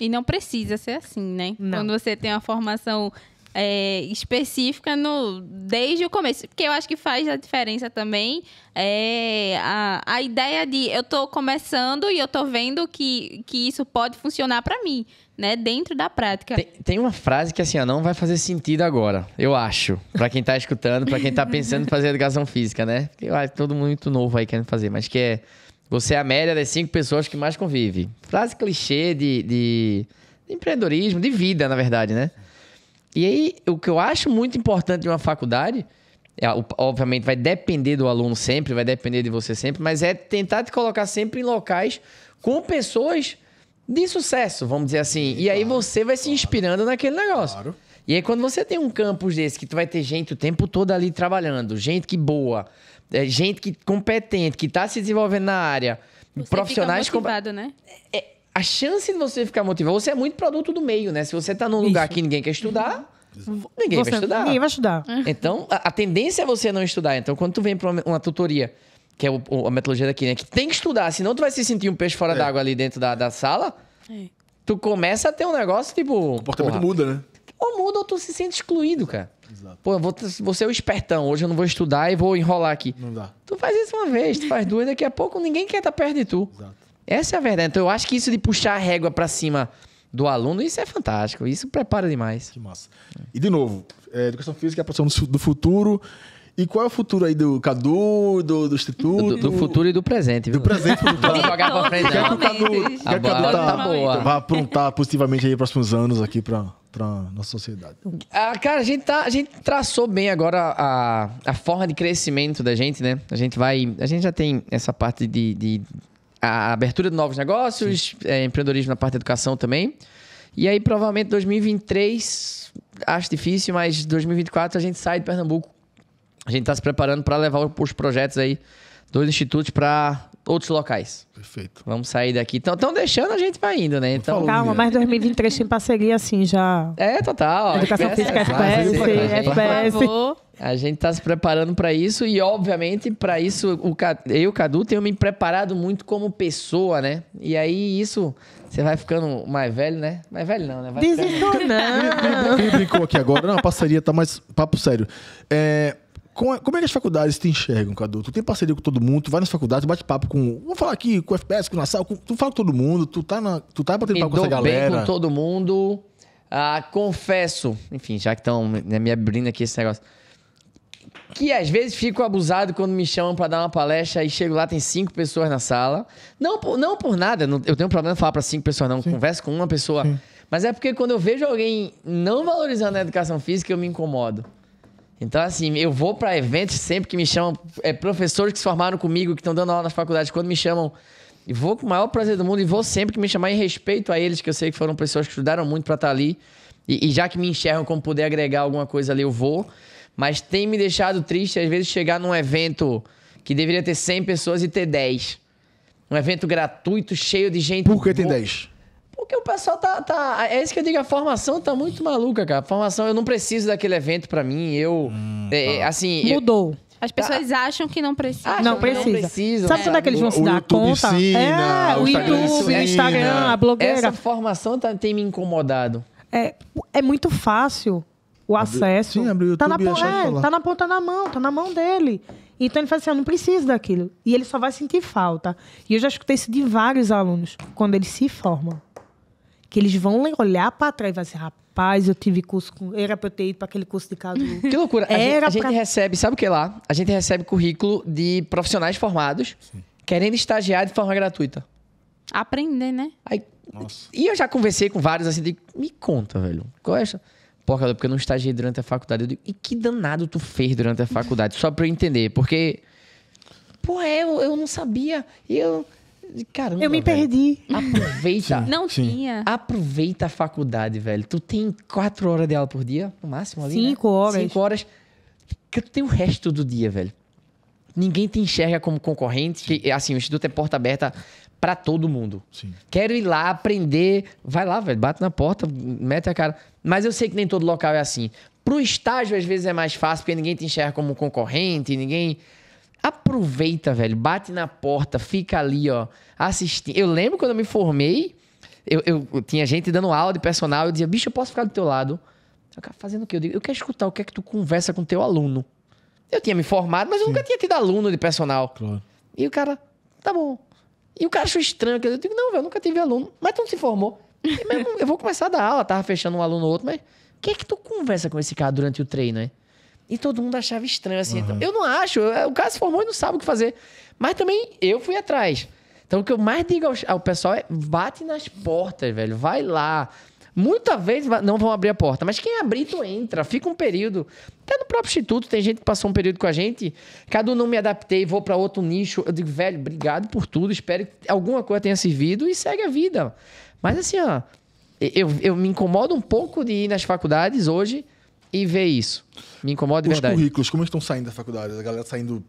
E não precisa ser assim, né? Não. Quando você tem uma formação é, específica no, desde o começo. Porque eu acho que faz a diferença também é, a, a ideia de eu estou começando e eu estou vendo que, que isso pode funcionar para mim né, dentro da prática. Tem,
tem uma frase que assim, ó, não vai fazer sentido agora, eu acho, para quem tá escutando, para quem tá pensando em fazer educação física, né? Porque ah, todo mundo é muito novo aí querendo fazer, mas que é você é a média das cinco pessoas que mais convive. Frase clichê de, de, de empreendedorismo, de vida, na verdade, né? E aí, o que eu acho muito importante de uma faculdade, é, obviamente vai depender do aluno sempre, vai depender de você sempre, mas é tentar te colocar sempre em locais com pessoas de sucesso, vamos dizer assim. E, aí você vai se inspirando naquele negócio. Claro. E aí quando você tem um campus desse que tu vai ter gente o tempo todo ali trabalhando, gente que boa, é, gente que competente, que está se desenvolvendo na área, você profissionais fica motivado, né? É, a chance de você ficar motivado, você é muito produto do meio, né? Se você está num Isso. lugar que ninguém quer estudar, uhum. Ninguém você, vai estudar. Ninguém vai estudar. Então, a, a, tendência é você não estudar. Então, quando tu vem para uma, uma tutoria que é o, a metodologia daqui, né? Que tem que estudar, senão tu vai se sentir um peixe fora é. d'água ali dentro da, da sala. É. Tu começa a ter um negócio, tipo. O comportamento porra, muda, né? Ou muda ou tu se sente excluído, cara. Exato. Pô, eu vou, vou ser o espertão, hoje eu não vou estudar e vou enrolar aqui. Não dá. Tu faz isso uma vez, tu faz duas, daqui a pouco ninguém quer estar tá perto de tu. Exato. Essa é a verdade. Então eu acho que isso de puxar a régua para cima do aluno, isso é fantástico. Isso prepara demais. Que massa. E de novo, é, educação física é a profissão do futuro. E
qual é o futuro aí do Cadu, do, do Instituto? Do, do futuro e do presente, viu? Do
presente do futuro. jogar pra frente. Né? o Cadu, o Cadu tá, tá, boa. vai
aprontar positivamente aí próximos anos aqui pra, pra nossa sociedade?
Ah, cara, a gente, tá, a gente traçou bem agora a, a forma de crescimento da gente, né? A gente vai... A gente já tem essa parte de... de a abertura de novos negócios, é, empreendedorismo na parte da educação também. E aí, provavelmente, 2023, acho difícil, mas 2024 a gente sai de Pernambuco a gente está se preparando para levar os projetos aí dos institutos para outros locais. Perfeito. Vamos sair daqui. Estão deixando, a gente vai indo, né? Então, Calma, minha.
mas 2023 tem parceria assim já. É, total. Educação Física FPS, FPS.
A gente está se preparando para isso e, obviamente, para isso, o, eu e o Cadu tenho me preparado muito como pessoa, né? E aí, isso, você vai ficando mais velho, né? Mais velho não, né? Vai ficando...
não.
Quem brincou aqui agora? Não, a parceria tá mais... Papo sério. É como é que as faculdades te enxergam, Cadu? Tu tem parceria com todo mundo, tu vai nas faculdades, bate papo com. Vamos falar aqui com o FPS, com o Nassau, com, tu fala com todo mundo, tu tá, na, tu tá batendo papo com essa galera. Bem com todo
mundo. Ah, confesso, enfim, já que estão né, me abrindo aqui esse negócio. Que às vezes fico abusado quando me chamam para dar uma palestra e chego lá, tem cinco pessoas na sala. Não por, não por nada, não, eu tenho um problema de falar para cinco pessoas, não. Sim. Converso com uma pessoa. Sim. Mas é porque quando eu vejo alguém não valorizando a educação física, eu me incomodo. Então, assim, eu vou para eventos sempre que me chamam, é, professores que se formaram comigo, que estão dando aula na faculdade, quando me chamam, e vou com o maior prazer do mundo e vou sempre que me chamar em respeito a eles, que eu sei que foram pessoas que estudaram muito para estar tá ali. E, e, já que me enxergam como poder agregar alguma coisa ali, eu vou. Mas tem me deixado triste, às vezes, chegar num evento que deveria ter 100 pessoas e ter 10. Um evento gratuito, cheio de gente. Por que tem 10? Porque o pessoal tá, tá. É isso que eu digo, a formação tá muito maluca, cara. A formação, eu não preciso daquele evento para mim. Eu. Hum, é, tá. assim. Mudou. Eu...
As pessoas acham que não precisa. Não, não precisa. Não precisa.
Sabe quando é que eles vão se dar conta? Ensina, é, o, o YouTube, o Instagram, a blogueira. Essa
formação tá, tem me incomodado. É, é muito fácil o acesso. Sim, abre o YouTube tá na, é, é tá na ponta da mão, tá na mão dele. Então ele fala assim, eu não preciso daquilo. E ele só vai sentir falta. E eu já escutei isso de vários alunos, quando eles se formam que eles vão olhar para trás e vai assim, rapaz, eu tive curso com. Era para eu ter ido para aquele curso de Cadu. Que loucura. a, gente, a pra... gente,
recebe, sabe o que lá? A gente recebe currículo de profissionais formados Sim. querendo estagiar de forma gratuita. Aprender, né? Aí, e eu já conversei com vários assim, de, me conta, velho. Qual é essa? Porra, porque eu não estagiei durante a faculdade. Eu digo, e que danado tu fez durante a faculdade? Só para eu entender, porque. Pô, é, eu, eu não sabia. E eu Caramba, eu me velho. perdi. Aproveita. Sim, não sim. tinha. Aproveita a faculdade, velho. Tu tem quatro horas de aula por dia, no máximo ali. Né? Cinco né? horas. Cinco horas. Que tu tem o resto do dia, velho. Ninguém te enxerga como concorrente. Que, é, assim, o instituto é porta aberta para todo mundo. Sim. Quero ir lá aprender. Vai lá, velho. Bate na porta, mete a cara. Mas eu sei que nem todo local é assim. Pro estágio, às vezes, é mais fácil, porque ninguém te enxerga como concorrente, ninguém aproveita, velho. Bate na porta, fica ali, ó, assistindo. Eu lembro quando eu me formei, eu, eu, eu tinha gente dando aula de personal, eu dizia, bicho, eu posso ficar do teu lado? fazendo o quê? Eu digo, eu quero escutar o que é que tu conversa com teu aluno. Eu tinha me formado, mas eu Sim. nunca tinha tido aluno de personal. Claro. E o cara, tá bom. E o cara achou estranho. Eu digo, não, velho, eu nunca tive aluno. Mas tu não se formou. eu vou começar a dar aula, tava fechando um aluno ou outro, mas o que é que tu conversa com esse cara durante o treino, hein? E todo mundo achava estranho, assim. Uhum. Eu não acho, o cara se formou e não sabe o que fazer. Mas também eu fui atrás. Então, o que eu mais digo ao, ao pessoal é: bate nas portas, velho. Vai lá. Muita vez não vão abrir a porta, mas quem abrir, tu entra, fica um período. Até no próprio instituto, tem gente que passou um período com a gente. Cada um não me adaptei, vou para outro nicho. Eu digo, velho, obrigado por tudo, espero que alguma coisa tenha servido e segue a vida. Mas assim, ó, eu, eu me incomodo um pouco de ir nas faculdades hoje e ver isso. Me incomoda de Os verdade. Os
currículos, como estão saindo da faculdade? A galera saindo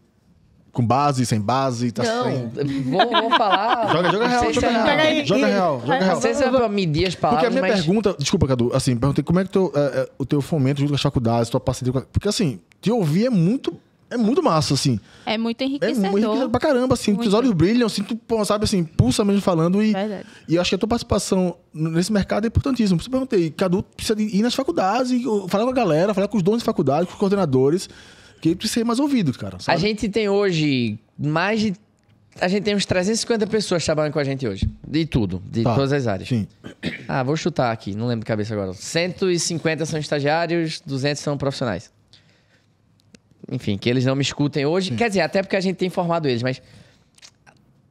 com base, sem base, tá não, sem... Vou, vou falar. joga, joga real, joga, real, joga, real, joga real, joga real. Não sei se é pra
medir as palavras. Porque a minha mas...
pergunta, desculpa, Cadu, assim, perguntei como é que teu, é, é o teu fomento junto com as faculdades, tua parceria com a... Porque assim, te ouvir é muito é muito massa, assim.
É muito enriquecedor. É muito enriquecedor
pra caramba, assim. Muito. Teus olhos brilham, assim, tu, sabe, assim, pulsa mesmo falando. E, Verdade. e eu acho que a tua participação nesse mercado é importantíssima. Por isso eu perguntei, Cadu precisa ir nas faculdades, falar com a galera, falar com os donos de faculdade, com os coordenadores, que precisa ser mais ouvido,
cara. Sabe? A gente tem hoje mais de... A gente tem uns 350 pessoas trabalhando com a gente hoje. De tudo, de tá. todas as áreas. Sim. Ah, vou chutar aqui, não lembro de cabeça agora. 150 são estagiários, 200 são profissionais enfim, que eles não me escutem hoje. Sim. Quer dizer, até porque a gente tem informado eles, mas.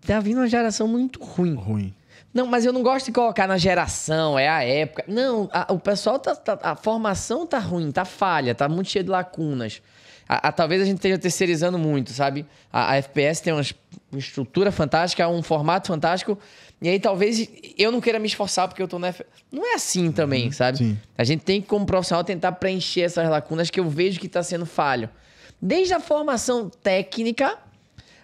Tá vindo uma geração muito ruim. Ruim. Não, mas eu não gosto de colocar na geração, é a época. Não, a, o pessoal tá, tá, A formação tá ruim, tá falha, tá muito cheio de lacunas. A, a, talvez a gente esteja terceirizando muito, sabe? A, FPS tem uma estrutura fantástica, um formato fantástico. E aí talvez eu não queira me esforçar porque eu tô na FPS. Não é assim também, uhum, sabe? Sim. A gente tem que, como profissional, tentar preencher essas lacunas que eu vejo que tá sendo falho desde a formação técnica,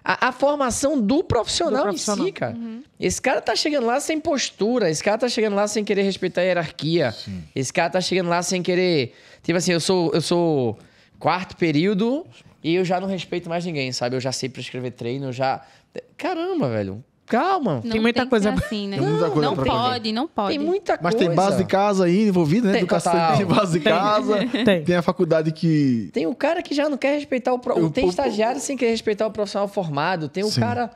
a, a formação do profissional, do profissional, em si, cara. Uhum. Esse cara tá chegando lá sem postura, esse cara tá chegando lá sem querer respeitar a hierarquia, Sim. esse cara tá chegando lá sem querer. Tipo assim, eu sou, eu sou quarto período e eu já não respeito mais ninguém, sabe? Eu já sei prescrever treino, eu já. Caramba, velho. Calma, não tem
muita tem coisa. Assim, né? Tem muita coisa não, não pode, fazer. não pode. Tem muita Mas tem base de
casa aí envolvida, né? Tem, Educação total. tem base de tem. casa. Tem. tem. a faculdade que.
Tem o cara que já não quer respeitar o. tem estagiário sem querer respeitar o profissional formado. Tem o Sim. cara.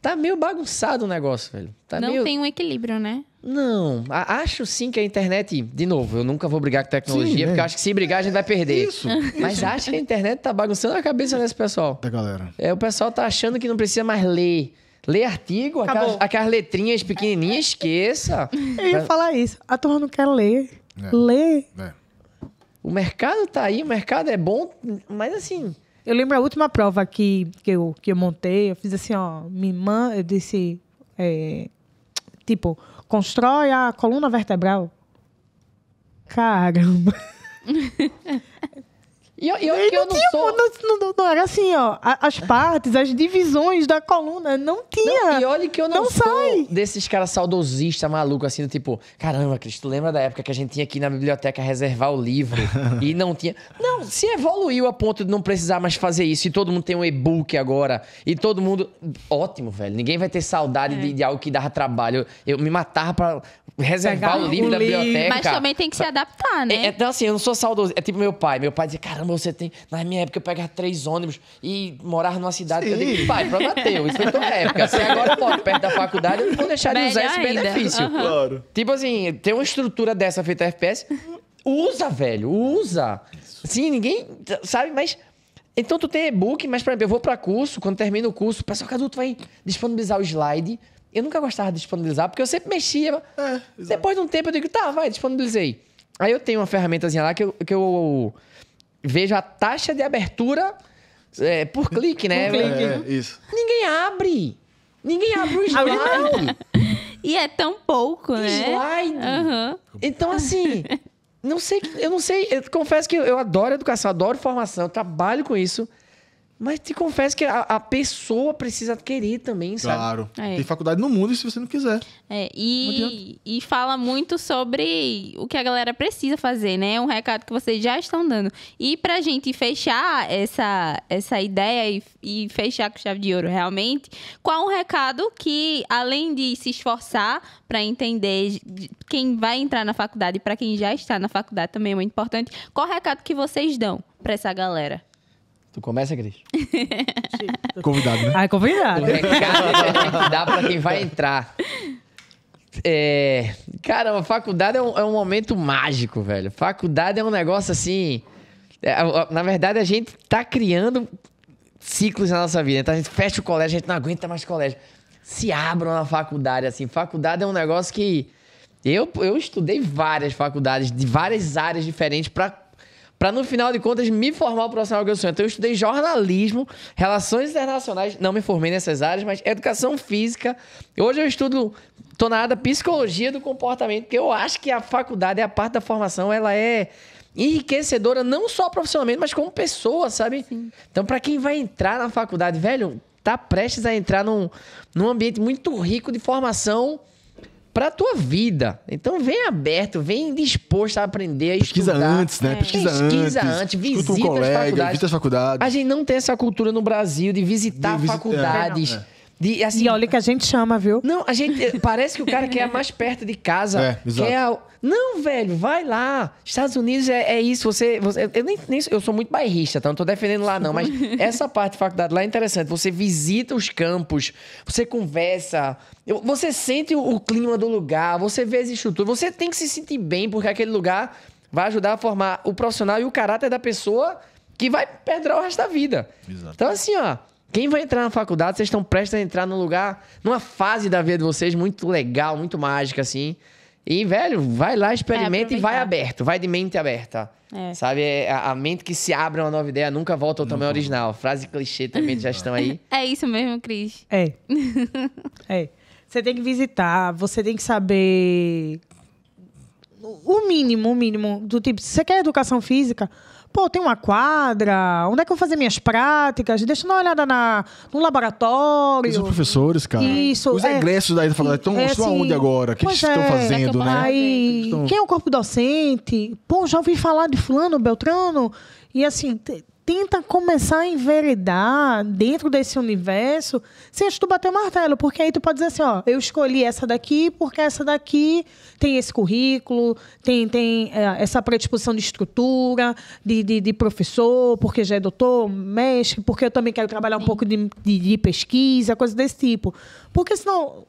Tá meio bagunçado o negócio, velho. Tá não meio... tem um equilíbrio, né? Não, acho sim que a internet, de novo, eu nunca vou brigar com tecnologia, sim, porque é. acho que se brigar a gente vai perder. Isso. Mas isso. acho que a internet tá bagunçando a cabeça desse pessoal. Da galera. É, o pessoal tá achando que não precisa mais ler Lê artigo, aquelas, aquelas, letrinhas pequenininhas, esqueça. Eu ia
falar isso. A turma não quer ler. É. Lê.
É. O mercado tá aí, o mercado é bom, mas assim.
Eu lembro a última prova que, que, eu, que eu montei, eu fiz assim, ó, minha irmã, eu disse, é, tipo, constrói a coluna vertebral. Caramba! E eu, eu, eu não, tinha, sou... não, não, não, era assim, ó. As ah. partes, as divisões da coluna, não tinha. Não, e olha que eu não, não sou
sai. desses caras saudosistas, maluco, assim, do tipo, caramba, Cristo, lembra da época que a gente tinha aqui na biblioteca reservar o livro e não tinha. Não, se evoluiu a ponto de não precisar mais fazer isso e todo mundo tem um e-book agora e todo mundo. Ótimo, velho. Ninguém vai ter saudade é. de, de, algo que dava trabalho. Eu, eu me matava pra reservar Pegar o livro o da livro. biblioteca. Mas também tem que se adaptar, né? É, é, então, assim, eu não sou saudoso. É tipo meu pai. Meu pai dizia, caramba, você tem... Na minha época, eu pegava três ônibus e morava numa cidade. Sim. Eu digo, pai, problema teu. Isso foi tua época. Se assim, agora eu perto da faculdade, eu não vou deixar de usar esse benefício. Uhum. Claro. Tipo assim, tem uma estrutura dessa feita FPS. Usa, velho. Usa. Sim, ninguém... Sabe, mas... Então, tu tem e-book, mas, por exemplo, eu vou para curso. Quando termina o curso, o pessoal, Cadu, é tu vai disponibilizar o slide eu nunca gostava de disponibilizar, porque eu sempre mexia. É, Depois de um tempo eu digo, tá, vai, disponibilizei. Aí eu tenho uma ferramentazinha lá que eu, que eu vejo a taxa de abertura é, por clique, né? Por clique. É, é, isso. Ninguém abre. Ninguém abre o slide. e é tão pouco, né? Slide. Uhum. Então, assim, não sei, eu não sei. Eu confesso que eu adoro educação, adoro formação, trabalho com isso. Mas te confesso que a, a pessoa precisa querer também, sabe? Claro. É. Tem faculdade no mundo se você não quiser.
É, e, não e fala muito sobre o que a galera precisa fazer, né? É Um recado que vocês já estão dando. E pra gente fechar essa, essa ideia e, e fechar com chave de ouro realmente, qual um recado que, além de se esforçar para entender quem vai entrar na faculdade e para quem já está na faculdade também é muito importante, qual o recado que vocês dão para essa galera?
Tu começa, Cris? convidado, né? Ah, é convidado. O é recado é que dá pra quem vai entrar. É, caramba, faculdade é um, é um momento mágico, velho. Faculdade é um negócio assim. É, na verdade, a gente tá criando ciclos na nossa vida. Então a gente fecha o colégio, a gente não aguenta mais colégio. Se abram na faculdade, assim. Faculdade é um negócio que. Eu, eu estudei várias faculdades, de várias áreas diferentes, para para no final de contas me formar o profissional que eu sou. Então eu estudei jornalismo, relações internacionais, não me formei nessas áreas, mas educação física. Hoje eu estudo, tô na área psicologia do comportamento, porque eu acho que a faculdade, a parte da formação, ela é enriquecedora não só profissionalmente, mas como pessoa, sabe? Sim. Então para quem vai entrar na faculdade, velho, tá prestes a entrar num, num ambiente muito rico de formação para a tua vida. Então vem aberto, vem disposto a aprender, a Pesquisa estudar. antes, né? É. Pesquisa, Pesquisa antes, visita um colega, as faculdades. Visita as faculdades. A gente não tem essa cultura no Brasil de visitar de é. faculdades. É. É. De, assim, e olha que a gente chama, viu? Não, a gente. Eh, parece que o cara quer a é mais perto de casa. É, exato. Quer é a, não, velho, vai lá. Estados Unidos é, é isso. Você, você eu nem, nem, eu sou muito bairrista, então não tô defendendo lá não, mas essa parte de faculdade lá é interessante. Você visita os campos, você conversa, você sente o, o clima do lugar, você vê as estruturas, você tem que se sentir bem porque aquele lugar vai ajudar a formar o profissional e o caráter da pessoa que vai pedrar o resto da vida. Exato. Então assim, ó, quem vai entrar na faculdade, vocês estão prestes a entrar num lugar, numa fase da vida de vocês muito legal, muito mágica, assim. E, velho, vai lá, experimenta é, e vai aberto, vai de mente aberta. É. Sabe? É, a, a, mente que se abre a uma nova ideia nunca volta ao tamanho não. original. Frase
clichê também já estão aí.
É isso mesmo, Cris.
É. é. Você tem que visitar, você tem que saber o mínimo, o mínimo. Do tipo, se você quer educação física, pô, tem uma quadra, onde é que eu vou fazer minhas práticas? Deixa eu dar uma olhada na, no laboratório. Os
professores, cara. Isso. Os é, egressos daí da tá faculdade estão é, assim, aonde agora? O que eles estão é, fazendo, né? Aí,
Quem é o corpo docente? Pô, já ouvi falar de fulano, beltrano. E assim, tenta começar a enveredar dentro desse universo sem tu bater o martelo. Porque aí tu pode dizer assim, ó, eu escolhi essa daqui porque essa daqui tem esse currículo, tem, tem é, essa predisposição de estrutura, de, de, de, professor, porque já é doutor, mestre, porque eu também quero trabalhar Sim. um pouco de, de, de pesquisa, coisa desse tipo. Porque senão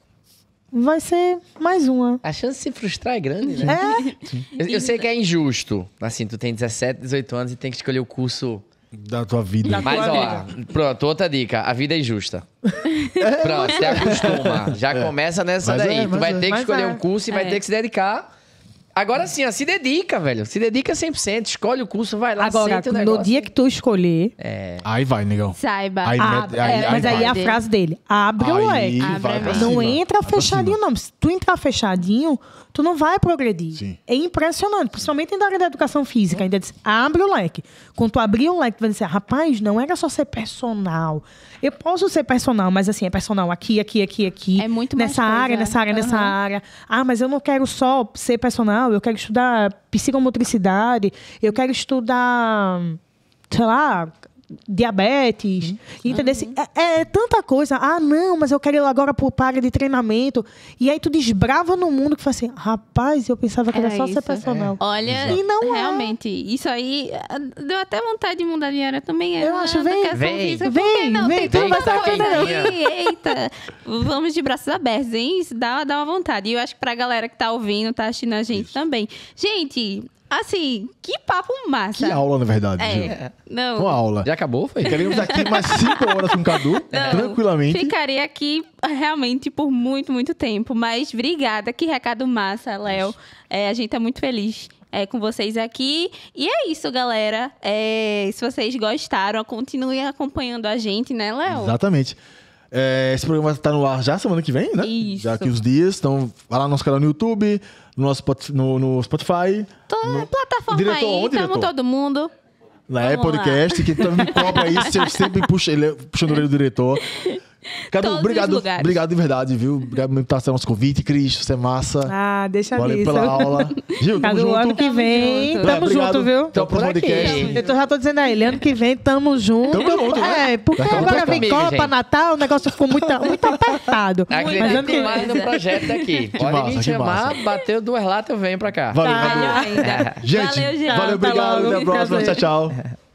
vai ser mais uma. A chance de se frustrar é grande, né? É. Eu, eu, sei que é
injusto. Assim, tu tem 17, 18 anos e tem que escolher o curso da tua vida. Da Mas, tua ó, pronto, outra dica. A vida é injusta.
É, pronto, você é. acostuma.
Já é. começa nessa Mas daí. é, tu vai é. ter que Mas escolher é. um curso e vai é. ter que se dedicar Agora sim, ó, se dedica, velho. Se
dedica 100%. Escolhe o curso, vai lá, Agora, senta o no dia que tu escolher, É. Aí vai, negão. Saiba. Aí, é, aí, mas aí é a frase dele. Abre o leque. Abre Não cima. entra Vai fechadinho, não. Se tu entrar fechadinho, tu não vai progredir. Sim. É impressionante, principalmente na área da educação física. Ainda diz, abre o leque. Quando tu abrir o leque, tu vai dizer, rapaz, não era só ser personal. Eu posso ser personal, mas assim, é personal aqui, aqui, aqui, aqui. É muito mais Nessa coisa, área, nessa área, nessa área. Ah, mas eu não quero só ser personal, social, eu quero estudar psicomotricidade, eu quero estudar, sei lá, diabetes, uhum. entendeu? Uhum. É, é, tanta coisa. Ah, não, mas eu quero ir agora para área de treinamento. E aí tu desbrava no mundo que fala assim, rapaz, eu pensava que era, era só isso. ser é. personal. É. Olha, e
não é. realmente, é. isso aí eh, deu até vontade de mudar de área também. Eu ah, acho, vem, vem, vem, vem, não, vem, tem tanta coisa Eita, vamos de braços abertos, hein? Isso dá, dá uma vontade. E eu acho que para a galera que está ouvindo, está assistindo a gente isso. também. Gente, Assim, que papo massa. Que aula, na verdade. É. Não. Uma
aula. Já acabou, foi? Ficaríamos aqui mais
cinco horas com o Cadu, Não, tranquilamente.
Ficaria aqui ah, realmente por muito, muito tempo. Mas obrigada, que recado massa, Léo. É, a gente tá muito feliz é, com vocês aqui. E é isso, galera. É, se vocês gostaram, continuem acompanhando a gente, né, Léo?
Exatamente. É, esse programa está no ar já semana que vem, né? Isso. Já que os dias. Então, vai lá no nosso canal no YouTube, no, nosso, no, no Spotify. Toda no... plataforma diretor, aí, onde, diretor? todo mundo. Na Apple podcast, lá. que também então me cobra isso, eu sempre puxo ele puxando o diretor. Cabo, Todos obrigado, obrigado de verdade, viu? Obrigado por estar nosso convite, Cris. Você é massa. Ah, deixa Valeu nisso. pela aula.
Gil, tamo junto. ano que vem. Tamo, tamo junto, viu? Até o próximo podcast. Eu tô, já tô dizendo aí, ano que vem, tamo junto. Tamo junto. Né? É, porque agora vem Copa, gente. Natal, o negócio ficou muito, muito apertado. Acredito que... mais no projeto
daqui. Pode massa, me chamar, bateu duas latas, eu venho pra cá. Valeu, tá, valeu. Gente, valeu, gente. Valeu, tá obrigado. Até a próxima. Tchau, tchau.